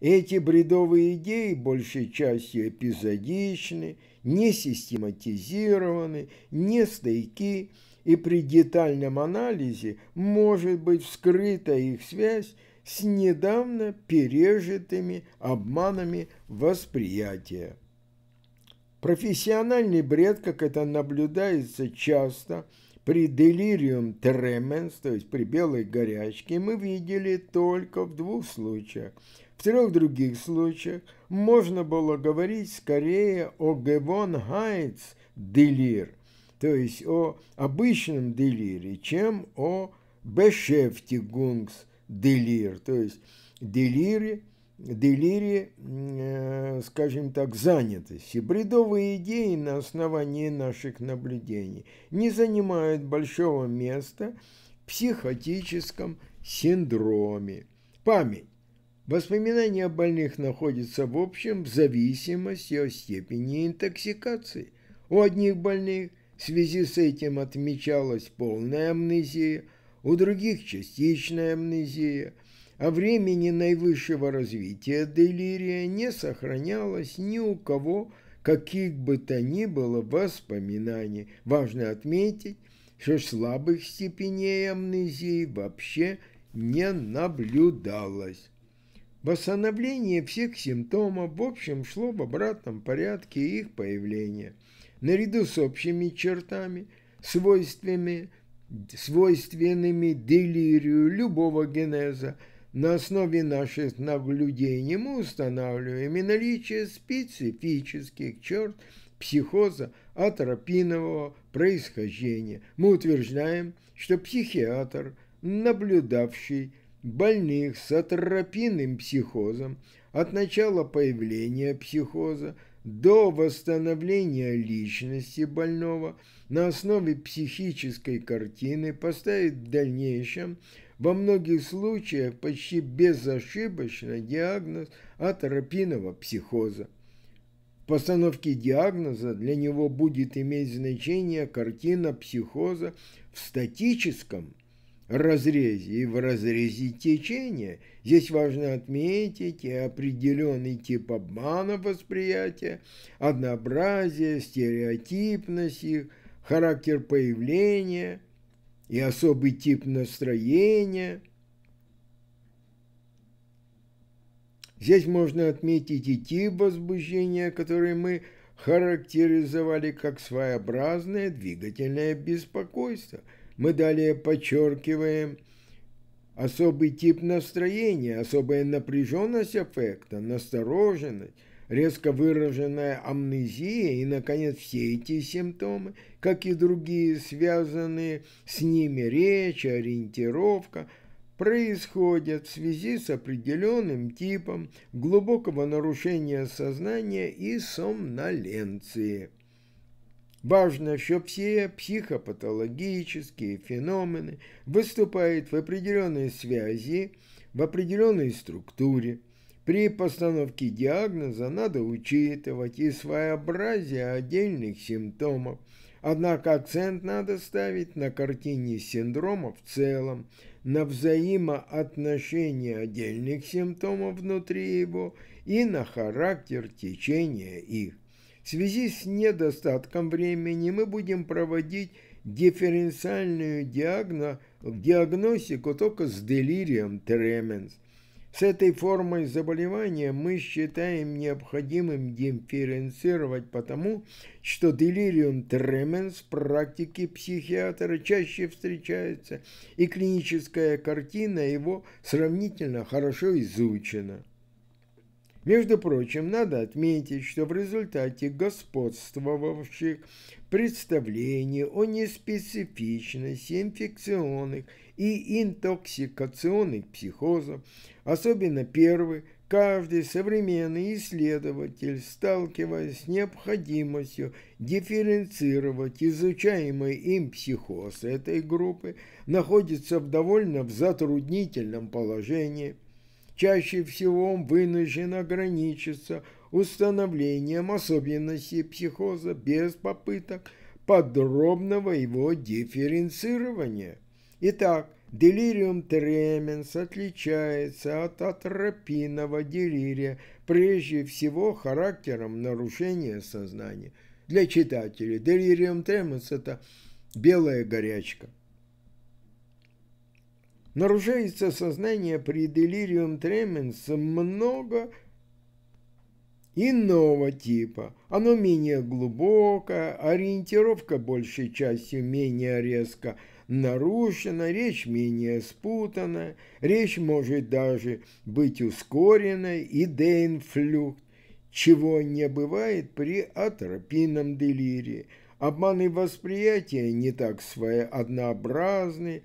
S1: Эти бредовые идеи большей частью эпизодичны, не систематизированы, не стойки – и при детальном анализе может быть вскрыта их связь с недавно пережитыми обманами восприятия. Профессиональный бред, как это наблюдается часто, при делириум тременс, то есть при белой горячке, мы видели только в двух случаях. В трех других случаях можно было говорить скорее о Гевон Хайтс делир – то есть о обычном делире, чем о бешефтигунгс делир, то есть делире, делире, э, скажем так, занятости. Бредовые идеи на основании наших наблюдений не занимают большого места в психотическом синдроме. Память. Воспоминания о больных находятся в общем в зависимости от степени интоксикации. У одних больных в связи с этим отмечалась полная амнезия, у других частичная амнезия, а времени наивысшего развития делирия не сохранялось ни у кого, каких бы то ни было воспоминаний. Важно отметить, что слабых степеней амнезии вообще не наблюдалось. Восстановление всех симптомов в общем шло в обратном порядке их появления – наряду с общими чертами, свойствами, свойственными делирию любого генеза, на основе наших наблюдений мы устанавливаем и наличие специфических черт психоза атропинового происхождения. Мы утверждаем, что психиатр, наблюдавший больных с атропинным психозом от начала появления психоза – до восстановления личности больного на основе психической картины поставит в дальнейшем во многих случаях почти безошибочно диагноз атропинного психоза. В постановке диагноза для него будет иметь значение картина психоза в статическом разрезе и в разрезе течения. Здесь важно отметить и определенный тип обмана восприятия, однообразие, стереотипность их, характер появления и особый тип настроения. Здесь можно отметить и тип возбуждения, который мы характеризовали как своеобразное двигательное беспокойство – мы далее подчеркиваем особый тип настроения, особая напряженность аффекта, настороженность, резко выраженная амнезия и, наконец, все эти симптомы, как и другие связанные с ними речь, ориентировка, происходят в связи с определенным типом глубокого нарушения сознания и сомноленции. Важно, що все психопатологические феномены выступают в определенной связи, в определенной структуре. При постановке диагноза надо учитывать и своеобразие отдельных симптомов, однако акцент надо ставить на картине синдрома в целом, на взаимоотношения отдельных симптомов внутри его и на характер течения их. В связи с недостатком времени мы будем проводить дифференциальную диагностику только с делирием тременс. С этой формой заболевания мы считаем необходимым дифференцировать потому, что делириум тременс в практике психиатра чаще встречается, и клиническая картина его сравнительно хорошо изучена. Между прочим, надо отметить, что в результате господствовавших представлений о неспецифичности инфекционных и интоксикационных психозов, особенно первый, каждый современный исследователь, сталкиваясь с необходимостью дифференцировать изучаемый им психоз этой группы, находится в довольно в затруднительном положении, чаще всего он вынужден ограничиться установлением особенностей психоза без попыток подробного его дифференцирования. Итак, делириум тременс отличается от атропинного делирия прежде всего характером нарушения сознания. Для читателей делириум тременс – это белая горячка – Нарушается сознание при делириум тременс много иного типа. Оно менее глубокое, ориентировка большей частью менее резко нарушена, речь менее спутана, речь может даже быть ускоренной и деинфлюкт, чего не бывает при атропином делирии. Обманы восприятия не так свои однообразны,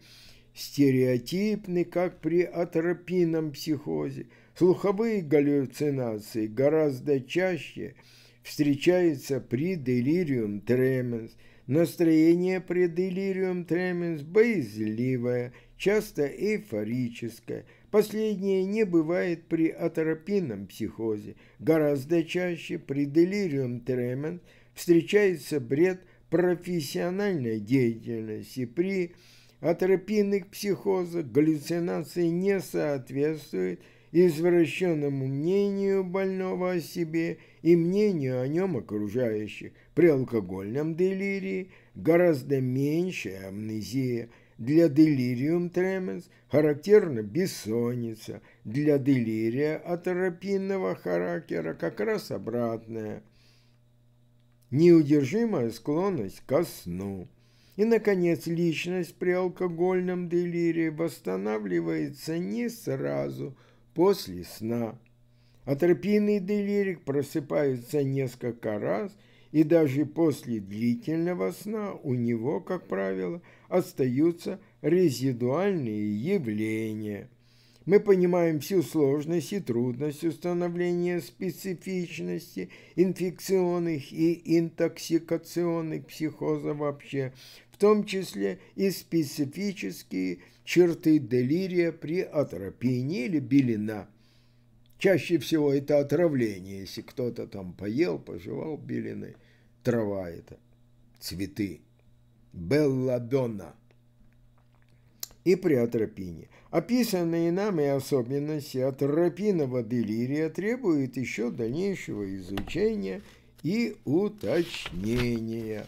S1: стереотипны, как при атропином психозе. Слуховые галлюцинации гораздо чаще встречаются при делириум тременс. Настроение при делириум тременс боязливое, часто эйфорическое. Последнее не бывает при атропином психозе. Гораздо чаще при делириум тремен встречается бред профессиональной деятельности при атропинных психозах галлюцинации не соответствует извращенному мнению больного о себе и мнению о нем окружающих. При алкогольном делирии гораздо меньше амнезия. Для делириум тременс характерна бессонница, для делирия атерапинного характера как раз обратная – неудержимая склонность ко сну. И, наконец, личность при алкогольном делирии восстанавливается не сразу после сна. Атропийный делирик просыпается несколько раз, и даже после длительного сна у него, как правило, остаются резидуальные явления. Мы понимаем всю сложность и трудность установления специфичности инфекционных и интоксикационных психозов вообще – в том числе и специфические черты делирия при атропине или белина. Чаще всего это отравление, если кто-то там поел, пожевал белины, трава это, цветы, белладонна и при атропине. Описанные нами особенности атропиного делирия требуют еще дальнейшего изучения и уточнения.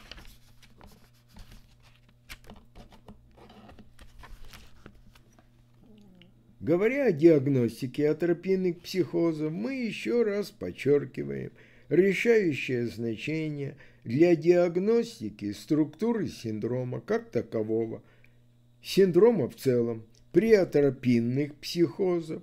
S1: Говоря о диагностике атропинных психозов, мы еще раз подчеркиваем решающее значение для диагностики структуры синдрома как такового, синдрома в целом, при атропинных психозах,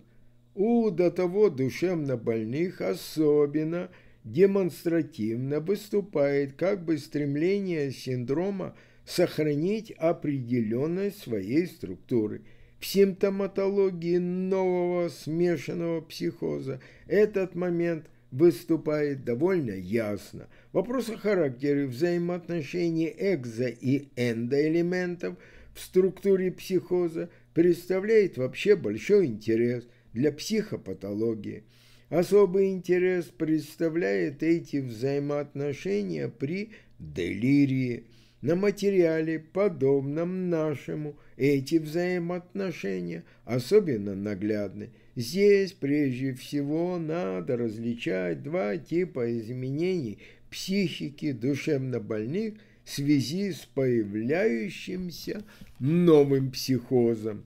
S1: у до того душевно больных особенно демонстративно выступает как бы стремление синдрома сохранить определенность своей структуры – симптоматологии нового смешанного психоза этот момент выступает довольно ясно. Вопрос о характере взаимоотношений экзо- и эндоэлементов в структуре психоза представляет вообще большой интерес для психопатологии. Особый интерес представляет эти взаимоотношения при делирии – на материале, подобном нашему, эти взаимоотношения особенно наглядны. Здесь прежде всего надо различать два типа изменений психики больных в связи с появляющимся новым психозом.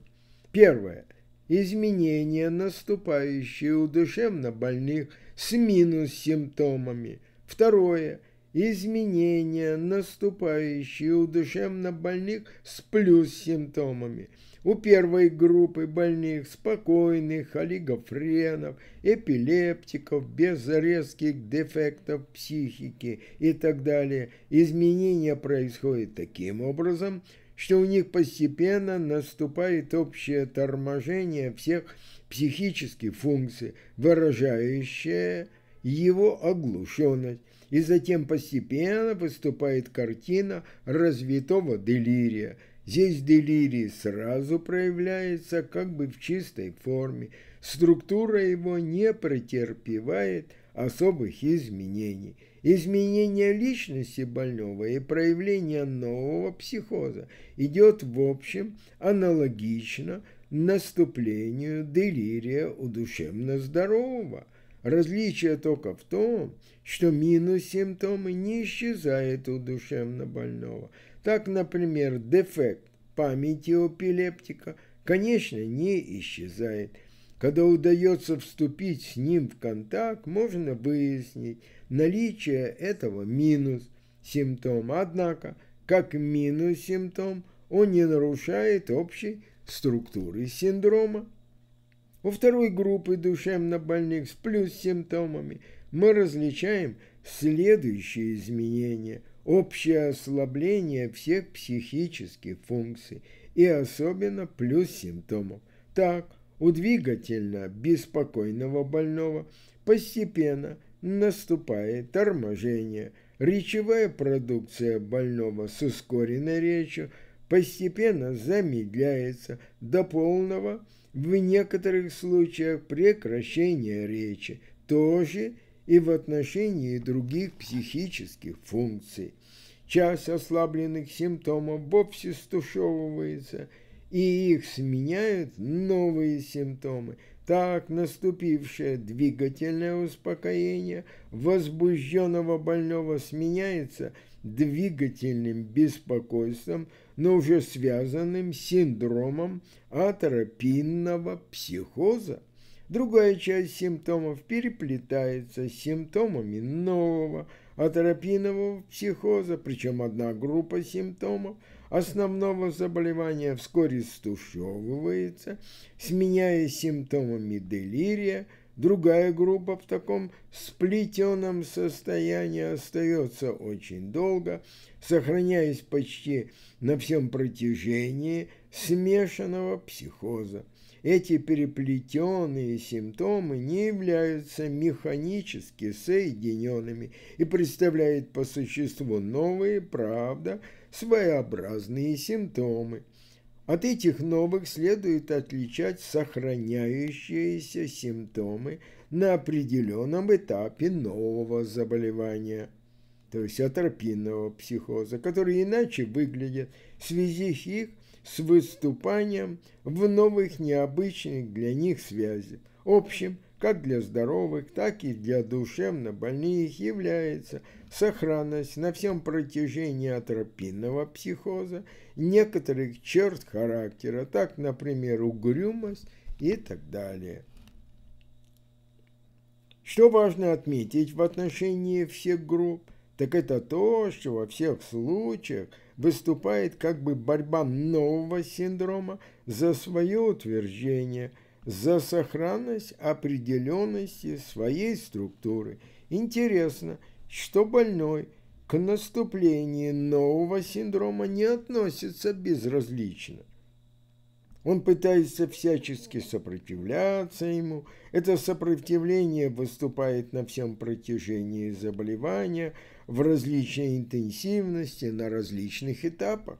S1: Первое. Изменения, наступающие у больных с минус симптомами. Второе – изменения, наступающие у душевно больных с плюс-симптомами. У первой группы больных спокойных, олигофренов, эпилептиков, без резких дефектов психики и так далее, изменения происходят таким образом, что у них постепенно наступает общее торможение всех психических функций, выражающее его оглушенность и затем постепенно выступает картина развитого делирия. Здесь делирий сразу проявляется как бы в чистой форме, структура его не претерпевает особых изменений. Изменение личности больного и проявление нового психоза идет в общем аналогично наступлению делирия у душевно здорового – Различие только в том, что минус симптомы не исчезает у душевно больного. Так, например, дефект памяти эпилептика, конечно, не исчезает. Когда удается вступить с ним в контакт, можно выяснить наличие этого минус симптома. Однако, как минус симптом, он не нарушает общей структуры синдрома. У второй группы больных с плюс симптомами мы различаем следующие изменения, общее ослабление всех психических функций и особенно плюс симптомов. Так, у двигательно беспокойного больного постепенно наступает торможение, речевая продукция больного с ускоренной речью постепенно замедляется до полного в некоторых случаях прекращение речи, тоже и в отношении других психических функций. Часть ослабленных симптомов вовсе стушевывается, и их сменяют новые симптомы. Так наступившее двигательное успокоение возбужденного больного сменяется двигательным беспокойством – но уже связанным с синдромом атеропинного психоза. Другая часть симптомов переплетается с симптомами нового атеропинового психоза, причем одна группа симптомов основного заболевания вскоре стушевывается, сменяясь симптомами делирия – Другая группа в таком сплетенном состоянии остается очень долго, сохраняясь почти на всем протяжении смешанного психоза. Эти переплетенные симптомы не являются механически соединенными и представляют по существу новые, правда, своеобразные симптомы – от этих новых следует отличать сохраняющиеся симптомы на определенном этапе нового заболевания, то есть атропинного психоза, которые иначе выглядят в связи их с выступанием в новых необычных для них связях, общем как для здоровых, так и для душевно больных является сохранность на всем протяжении атропинного психоза некоторых черт характера, так, например, угрюмость и так далее. Что важно отметить в отношении всех групп, так это то, что во всех случаях выступает как бы борьба нового синдрома за свое утверждение – за сохранность определенности своей структуры. Интересно, что больной к наступлению нового синдрома не относится безразлично. Он пытается всячески сопротивляться ему. Это сопротивление выступает на всем протяжении заболевания в различной интенсивности, на различных этапах.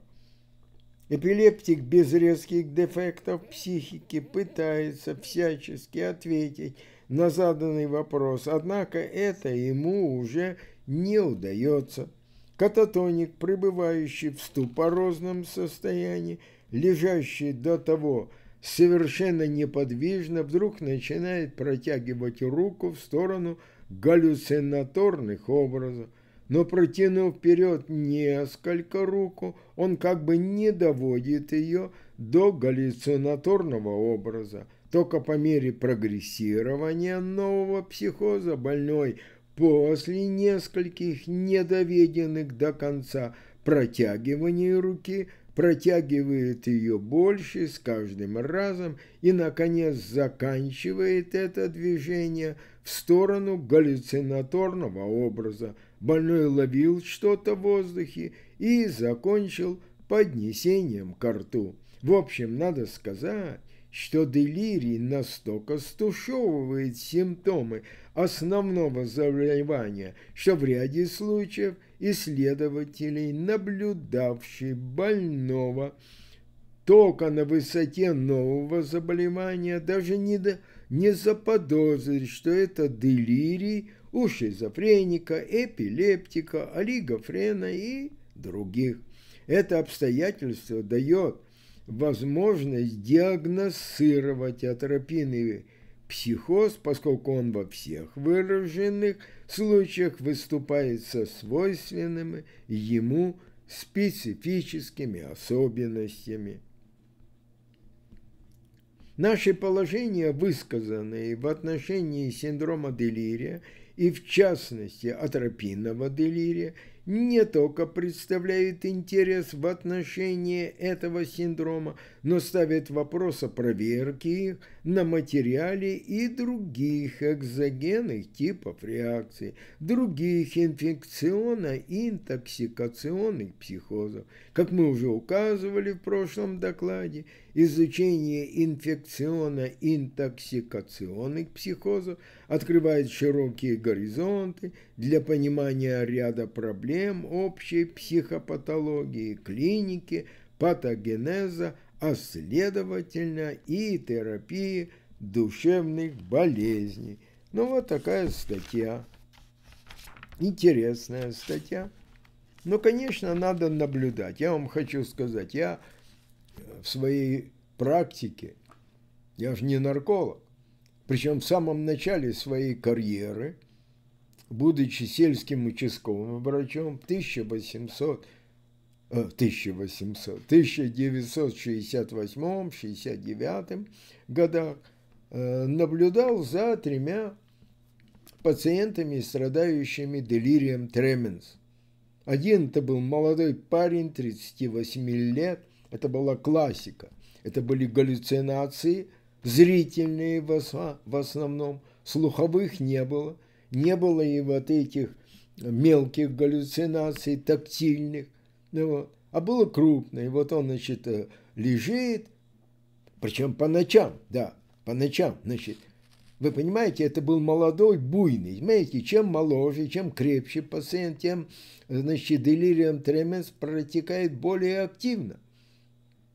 S1: Эпилептик без резких дефектов психики пытается всячески ответить на заданный вопрос, однако это ему уже не удается. Кататоник, пребывающий в ступорозном состоянии, лежащий до того совершенно неподвижно, вдруг начинает протягивать руку в сторону галлюцинаторных образов, но протянув вперед несколько руку, он как бы не доводит ее до галлюцинаторного образа. Только по мере прогрессирования нового психоза больной после нескольких недоведенных до конца протягиваний руки протягивает ее больше с каждым разом и, наконец, заканчивает это движение в сторону галлюцинаторного образа – Больной ловил что-то в воздухе и закончил поднесением к рту. В общем, надо сказать, что делирий настолько стушевывает симптомы основного заболевания, что в ряде случаев исследователей, наблюдавших больного только на высоте нового заболевания, даже не, до, не заподозрит, что это делирий у шизофреника, эпилептика, олигофрена и других. Это обстоятельство дает возможность диагностировать атропинный психоз, поскольку он во всех выраженных случаях выступает со свойственными ему специфическими особенностями. Наши положения, высказанные в отношении синдрома делирия и в частности атропинного делирия, не только представляют интерес в отношении этого синдрома, но ставят вопрос о проверке их, на материале и других экзогенных типов реакций, других инфекционно- интоксикационных психозов. Как мы уже указывали в прошлом докладе, изучение инфекционно-интоксикационных психозов открывает широкие горизонты для понимания ряда проблем общей психопатологии, клиники, патогенеза, а следовательно и терапии душевных болезней. Ну вот такая статья. Интересная статья. Но, ну, конечно, надо наблюдать. Я вам хочу сказать, я э, в своей практике, я же не нарколог, причем в самом начале своей карьеры, будучи сельским участковым врачом в 1800 1868-69 э, годах э, наблюдал за тремя пациентами, страдающими делирием тременс. Один это был молодой парень, 38 лет, это была классика. Это были галлюцинации, зрительные в основном, слуховых не было. Не было и вот этих мелких галлюцинаций, тактильных – ну а было крупно. И вот он, значит, э, лежит, причем по ночам, да, по ночам, значит. Вы понимаете, это был молодой, буйный. Знаете, чем моложе, чем крепче пациент, тем, значит, делириум тременс протекает более активно.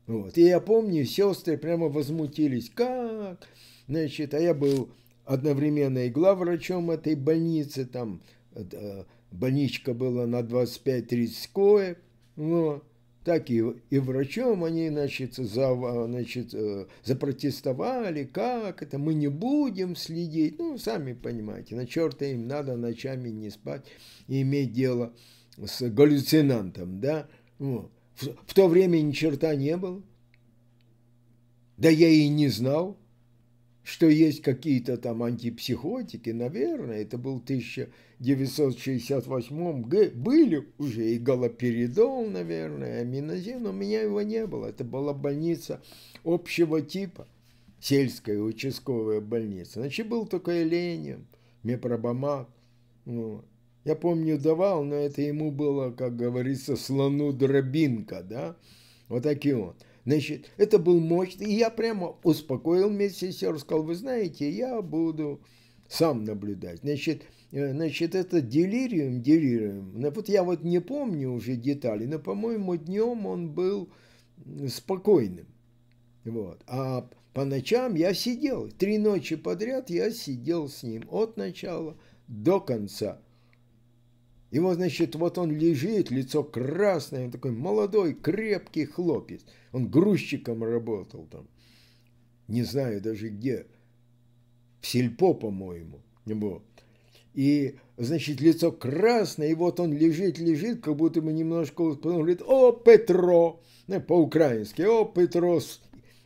S1: Вот. И я помню, сестры прямо возмутились. Как? Значит, а я был одновременно и главврачом этой больницы, там э, больничка была на 25-30 коек, но ну, так и, и врачом они, значит, за, значит, э, запротестовали, как это, мы не будем следить. Ну, сами понимаете, на черта им надо ночами не спать и иметь дело с галлюцинантом, да. Вот. В, в то время ни черта не было. Да я и не знал что есть какие-то там антипсихотики, наверное, это был 1968 г, были уже и галоперидол, наверное, аминозин, у меня его не было, это была больница общего типа, сельская участковая больница, значит, был только элениум, мепробамат, ну, я помню, давал, но это ему было, как говорится, слону дробинка, да, вот такие вот. Значит, это был мощный, и я прямо успокоил медсестер, сказал, вы знаете, я буду сам наблюдать. Значит, э, значит, это делириум, делириум. Вот я вот не помню уже детали, но, по-моему, днем он был спокойным. Вот. А по ночам я сидел. Три ночи подряд я сидел с ним от начала до конца. его значит, вот он лежит, лицо красное, такой молодой, крепкий хлопец – он грузчиком работал там. Не знаю даже где. В сельпо, по-моему. Вот. И, значит, лицо красное, и вот он лежит, лежит, как будто мы немножко... Он говорит, о, Петро, ну, по-украински, о, Петро,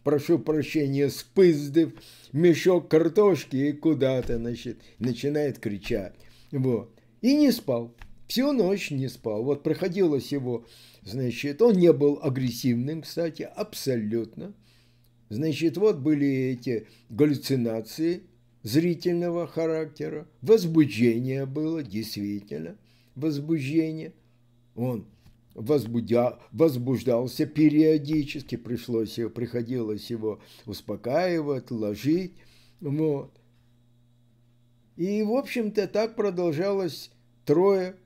S1: прошу прощения, спыздив мешок картошки и куда-то, значит, начинает кричать. Вот. И не спал. Всю ночь не спал. Вот проходилось его, значит, он не был агрессивным, кстати, абсолютно. Значит, вот были эти галлюцинации зрительного характера, возбуждение было, действительно, возбуждение. Он возбудя, возбуждался периодически, пришлось, приходилось его успокаивать, ложить. Вот. И, в общем-то, так продолжалось трое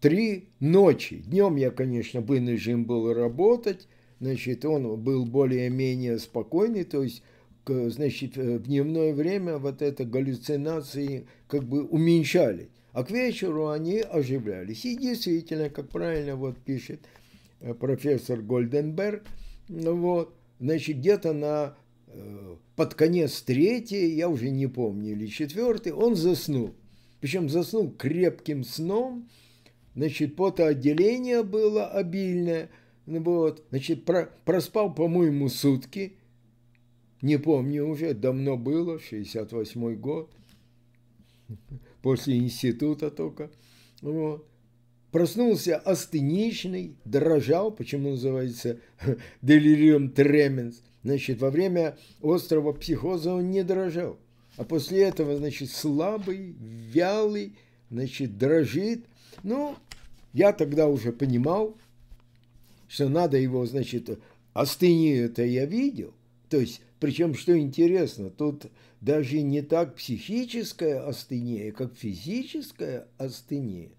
S1: три ночи. Днем я, конечно, вынужден был работать, значит, он был более-менее спокойный, то есть, значит, э, в дневное время вот это галлюцинации как бы уменьшались, а к вечеру они оживлялись. И действительно, как правильно вот пишет э, профессор Гольденберг, ну вот, значит, где-то на э, под конец третьей, я уже не помню, или четвертой, он заснул. Причем заснул крепким сном, Значит, потоотделение было обильное. Вот, значит, про, проспал, по-моему, сутки. Не помню уже, давно было, 68-й год. После института только. Вот. Проснулся остыничный, дрожал, почему называется делириум тременс. Значит, во время острого психоза он не дрожал. А после этого, значит, слабый, вялый, значит, дрожит, ну, я тогда уже понимал, что надо его, значит, остыни это я видел. То есть, причем, что интересно, тут даже не так психическая астения, как физическая астения.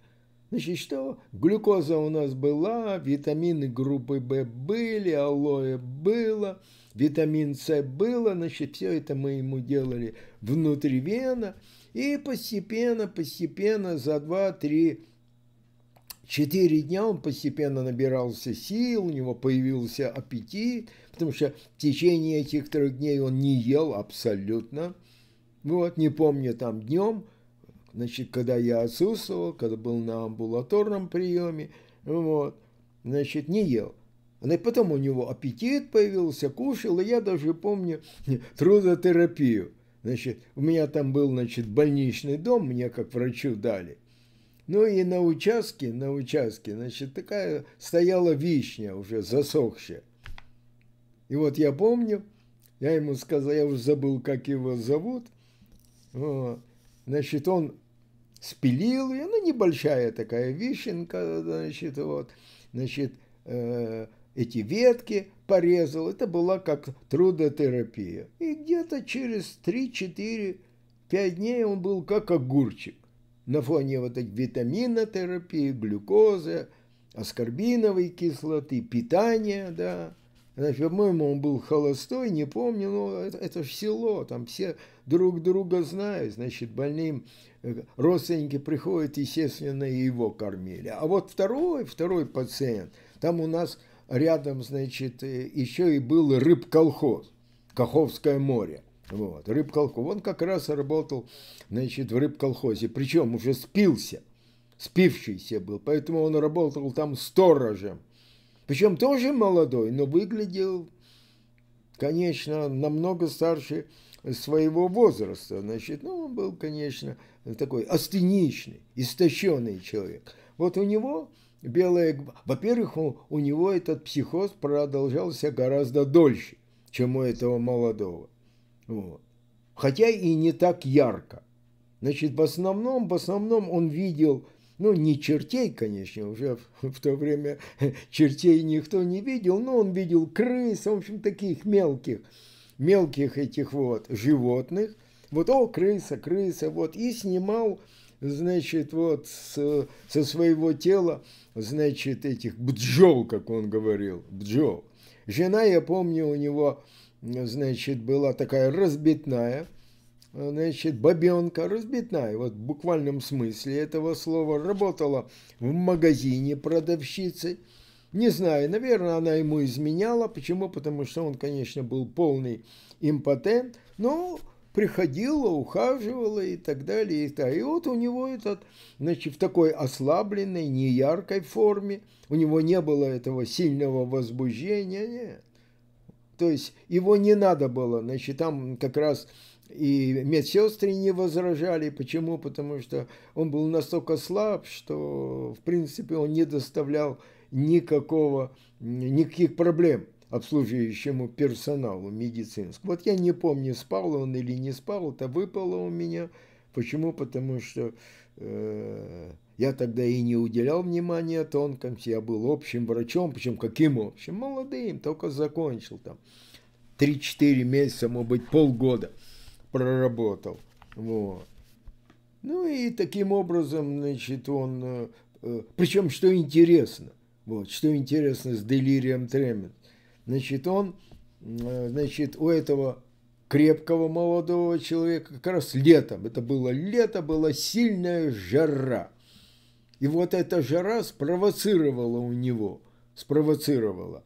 S1: Значит, что? Глюкоза у нас была, витамины группы В были, алоэ было, витамин С было, значит, все это мы ему делали внутривенно. И постепенно, постепенно за 2-3 Четыре дня он постепенно набирался сил, у него появился аппетит, потому что в течение этих трех дней он не ел абсолютно. Вот, не помню там днем, значит, когда я отсутствовал, когда был на амбулаторном приеме, вот, значит, не ел. И потом у него аппетит появился, кушал, и я даже помню трудотерапию. Значит, у меня там был, значит, больничный дом, мне как врачу дали. Ну и на участке, на участке, значит, такая стояла вишня уже засохшая. И вот я помню, я ему сказал, я уже забыл, как его зовут. Значит, он спилил ее, ну, небольшая такая вишенка, значит, вот, значит, э, эти ветки порезал. Это была как трудотерапия. И где-то через 3-4-5 дней он был как огурчик на фоне вот этой витаминотерапии, глюкозы, аскорбиновой кислоты, питания, да. значит, По-моему, он был холостой, не помню, но это, это же село, там все друг друга знают, значит, больным э, родственники приходят, естественно, и его кормили. А вот второй, второй пациент, там у нас рядом, значит, э, еще и был рыбколхоз, Каховское море. Вот. Рыбколхоз. Он как раз работал значит, в рыбколхозе. Причем уже спился. Спившийся был. Поэтому он работал там сторожем. Причем тоже молодой, но выглядел, конечно, намного старше своего возраста. Значит, ну, он был, конечно, такой астеничный, истощенный человек. Вот у него белая... Во-первых, у, у него этот психоз продолжался гораздо дольше, чем у этого молодого. Вот. Хотя и не так ярко. Значит, в основном, в основном он видел, ну, не чертей, конечно, уже в, в то время чертей никто не видел, но он видел крыс, в общем, таких мелких, мелких этих вот животных. Вот, о, крыса, крыса, вот, и снимал, значит, вот с, со своего тела, значит, этих бджол, как он говорил, бджол. Жена, я помню, у него значит, была такая разбитная, значит, бабенка разбитная, вот в буквальном смысле этого слова, работала в магазине продавщицей. Не знаю, наверное, она ему изменяла. Почему? Потому что он, конечно, был полный импотент, но приходила, ухаживала и так далее. И, так. и вот у него этот, значит, в такой ослабленной, неяркой форме, у него не было этого сильного возбуждения, нет то есть его не надо было, значит, там как раз и медсестры не возражали. Почему? Потому что он был настолько слаб, что, в принципе, он не доставлял никакого, никаких проблем обслуживающему персоналу медицинскому. Вот я не помню, спал он или не спал, это выпало у меня. Почему? Потому что Э, я тогда и не уделял внимания тонкости, я был общим врачом, причем каким общим? Молодым, только закончил там. 3-4 месяца, может быть, полгода проработал. Вот. Ну и таким образом, значит, он... Э, э, причем, что интересно, вот, что интересно с делирием тремен. Значит, он, значит, у этого крепкого молодого человека, как раз летом. Это было лето, была сильная жара. И вот эта жара спровоцировала у него, спровоцировала.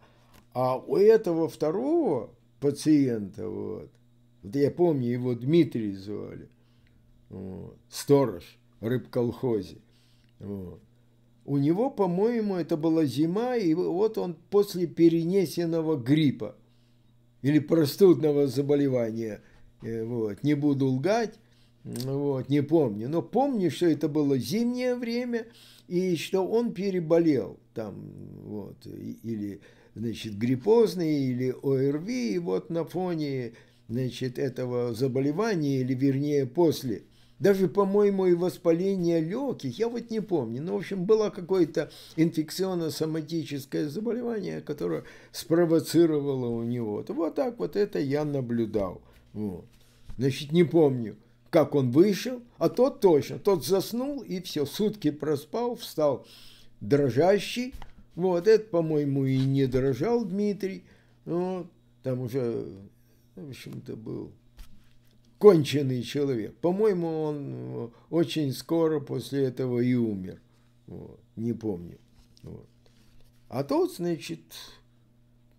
S1: А у этого второго пациента, вот, вот я помню, его Дмитрий звали, вот, сторож рыбколхозе. Вот. У него, по-моему, это была зима, и вот он после перенесенного гриппа – или простудного заболевания. Э, вот. Не буду лгать, вот, не помню. Но помню, что это было зимнее время, и что он переболел там, вот, или, значит, гриппозный, или ОРВИ, и вот на фоне, значит, этого заболевания, или вернее после – даже, по-моему, и воспаление легких, я вот не помню, но, ну, в общем, было какое-то инфекционно-соматическое заболевание, которое спровоцировало у него. То вот так вот это я наблюдал. Вот. Значит, не помню, как он вышел, а тот точно, тот заснул и все, сутки проспал, встал дрожащий, вот, это, по-моему, и не дрожал Дмитрий, вот, там уже, в общем-то, был конченый человек. По-моему, он э, очень скоро после этого и умер. Вот. Не помню. Вот. А тот, значит,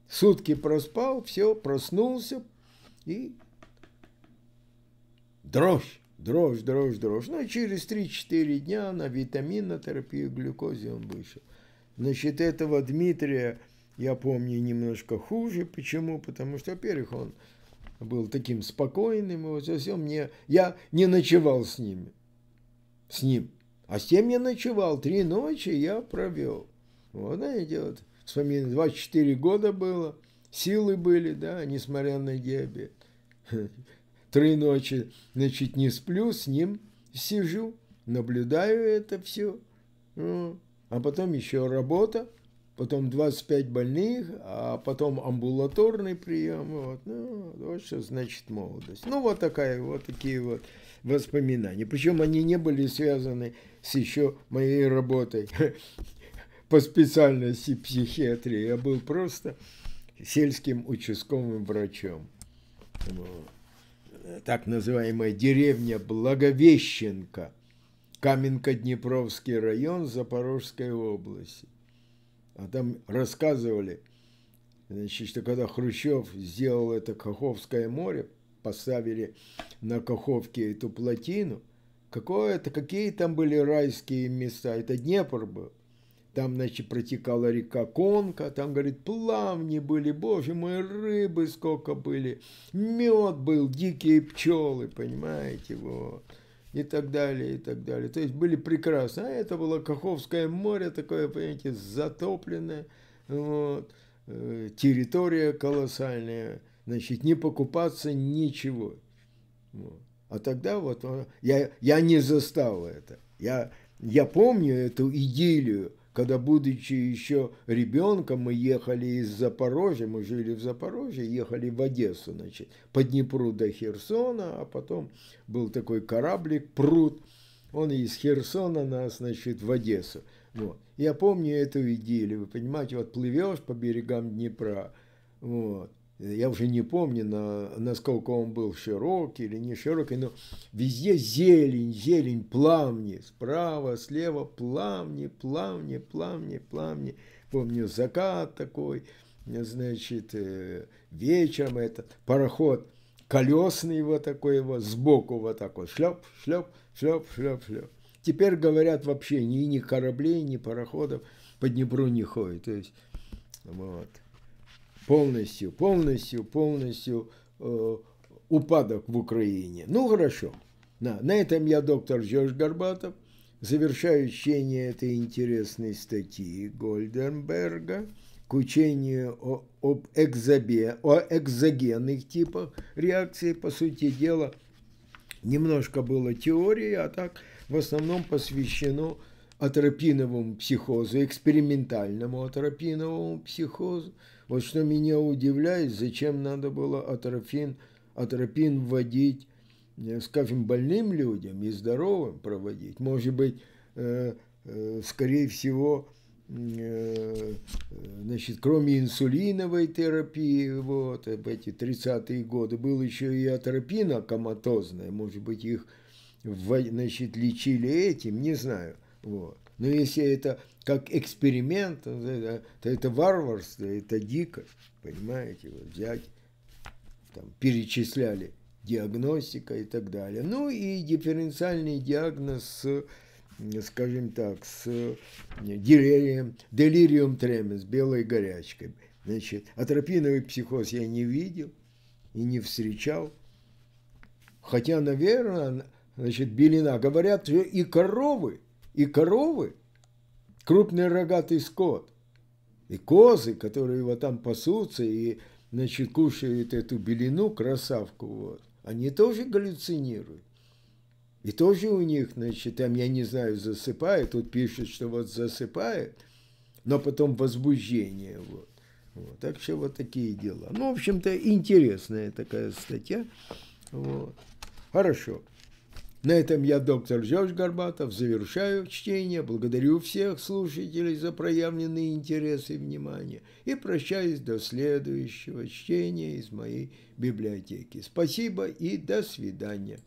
S1: сутки проспал, все, проснулся и дрожь, дрожь, дрожь, дрожь. Ну, а через 3-4 дня на витаминотерапию глюкозе он вышел. Значит, этого Дмитрия, я помню, немножко хуже. Почему? Потому что, во-первых, он был таким спокойным, и вот совсем мне, я не ночевал с ними, с ним. А с тем я ночевал, три ночи я провел. Вот, знаете, вот, вспоминаю, 24 года было, силы были, да, несмотря на диабет. Три ночи, значит, не сплю, с ним сижу, наблюдаю это все. Ну, а потом еще работа, потом 25 больных, а потом амбулаторный прием. Вот, ну, вот что значит молодость. Ну, вот такая, вот такие вот воспоминания. Причем они не были связаны с еще моей работой по специальности психиатрии. Я был просто сельским участковым врачом. Так называемая деревня Благовещенко, Каменко-Днепровский район Запорожской области. А там рассказывали, значит, что когда Хрущев сделал это Каховское море, поставили на Каховке эту плотину, какое-то, какие там были райские места, это Днепр был. Там, значит, протекала река Конка, там, говорит, плавни были, боже мой, рыбы сколько были, мед был, дикие пчелы, понимаете, вот и так далее, и так далее. То есть были прекрасны. А это было Каховское море такое, понимаете, затопленное. Вот. Э, территория колоссальная. Значит, не покупаться ничего. Вот. А тогда вот э, я, я не застал это. Я, я помню эту идиллию, когда, будучи еще ребенком, мы ехали из Запорожья, мы жили в Запорожье, ехали в Одессу, значит, по Днепру до Херсона, а потом был такой кораблик, пруд, он из Херсона нас, значит, в Одессу. Вот. Я помню эту идею, вы понимаете, вот плывешь по берегам Днепра, вот, я уже не помню, на, насколько он был широкий или не широкий, но везде зелень, зелень, пламни, справа, слева, пламни, пламни, пламни, пламни. Помню, закат такой, значит, э, вечером этот пароход колесный вот такой вот, сбоку вот такой, вот, шлеп, шлеп, шлеп, шлеп, шлеп. Теперь, говорят, вообще ни, ни кораблей, ни пароходов по Днепру не ходит. То есть, вот полностью, полностью, полностью э, упадок в Украине. Ну, хорошо. На, на этом я доктор Джош Горбатов. Завершаю чтение этой интересной статьи Гольденберга к учению о, об экзобе, о экзогенных типах реакции. По сути дела, немножко было теории, а так в основном посвящено атропиновому психозу, экспериментальному атропиновому психозу. Вот что меня удивляет, зачем надо было атрофин, атропин вводить, э, скажем, больным людям и здоровым проводить. Может быть, э, э, скорее всего, значит, кроме инсулиновой терапии, вот, в эти 30-е годы, был еще и атропина коматозная, может быть, их, значит, лечили этим, не знаю, вот. Но если это как эксперимент, это, э, это варварство, это дико, понимаете, вот взять, там, перечисляли диагностика и так далее. Ну и дифференциальный диагноз с, э, скажем так, с э, делирием, делириум тремens, белой горячкой. Значит, атропиновый психоз я не видел и не встречал. Хотя, наверное, значит, белина. Говорят, что и коровы, и коровы – крупный рогатый скот. И козы, которые его там пасутся и, значит, кушают эту белину, красавку, вот, они тоже галлюцинируют. И тоже у них, значит, там, я не знаю, засыпает, тут пишет, что вот засыпает, но потом возбуждение, вот. вот. Так что вот такие дела. Ну, в общем-то, интересная такая статья. Вот. Хорошо. На этом я, доктор Жорж Горбатов, завершаю чтение, благодарю всех слушателей за проявленный интерес и внимание и прощаюсь до следующего чтения из моей библиотеки. Спасибо и до свидания.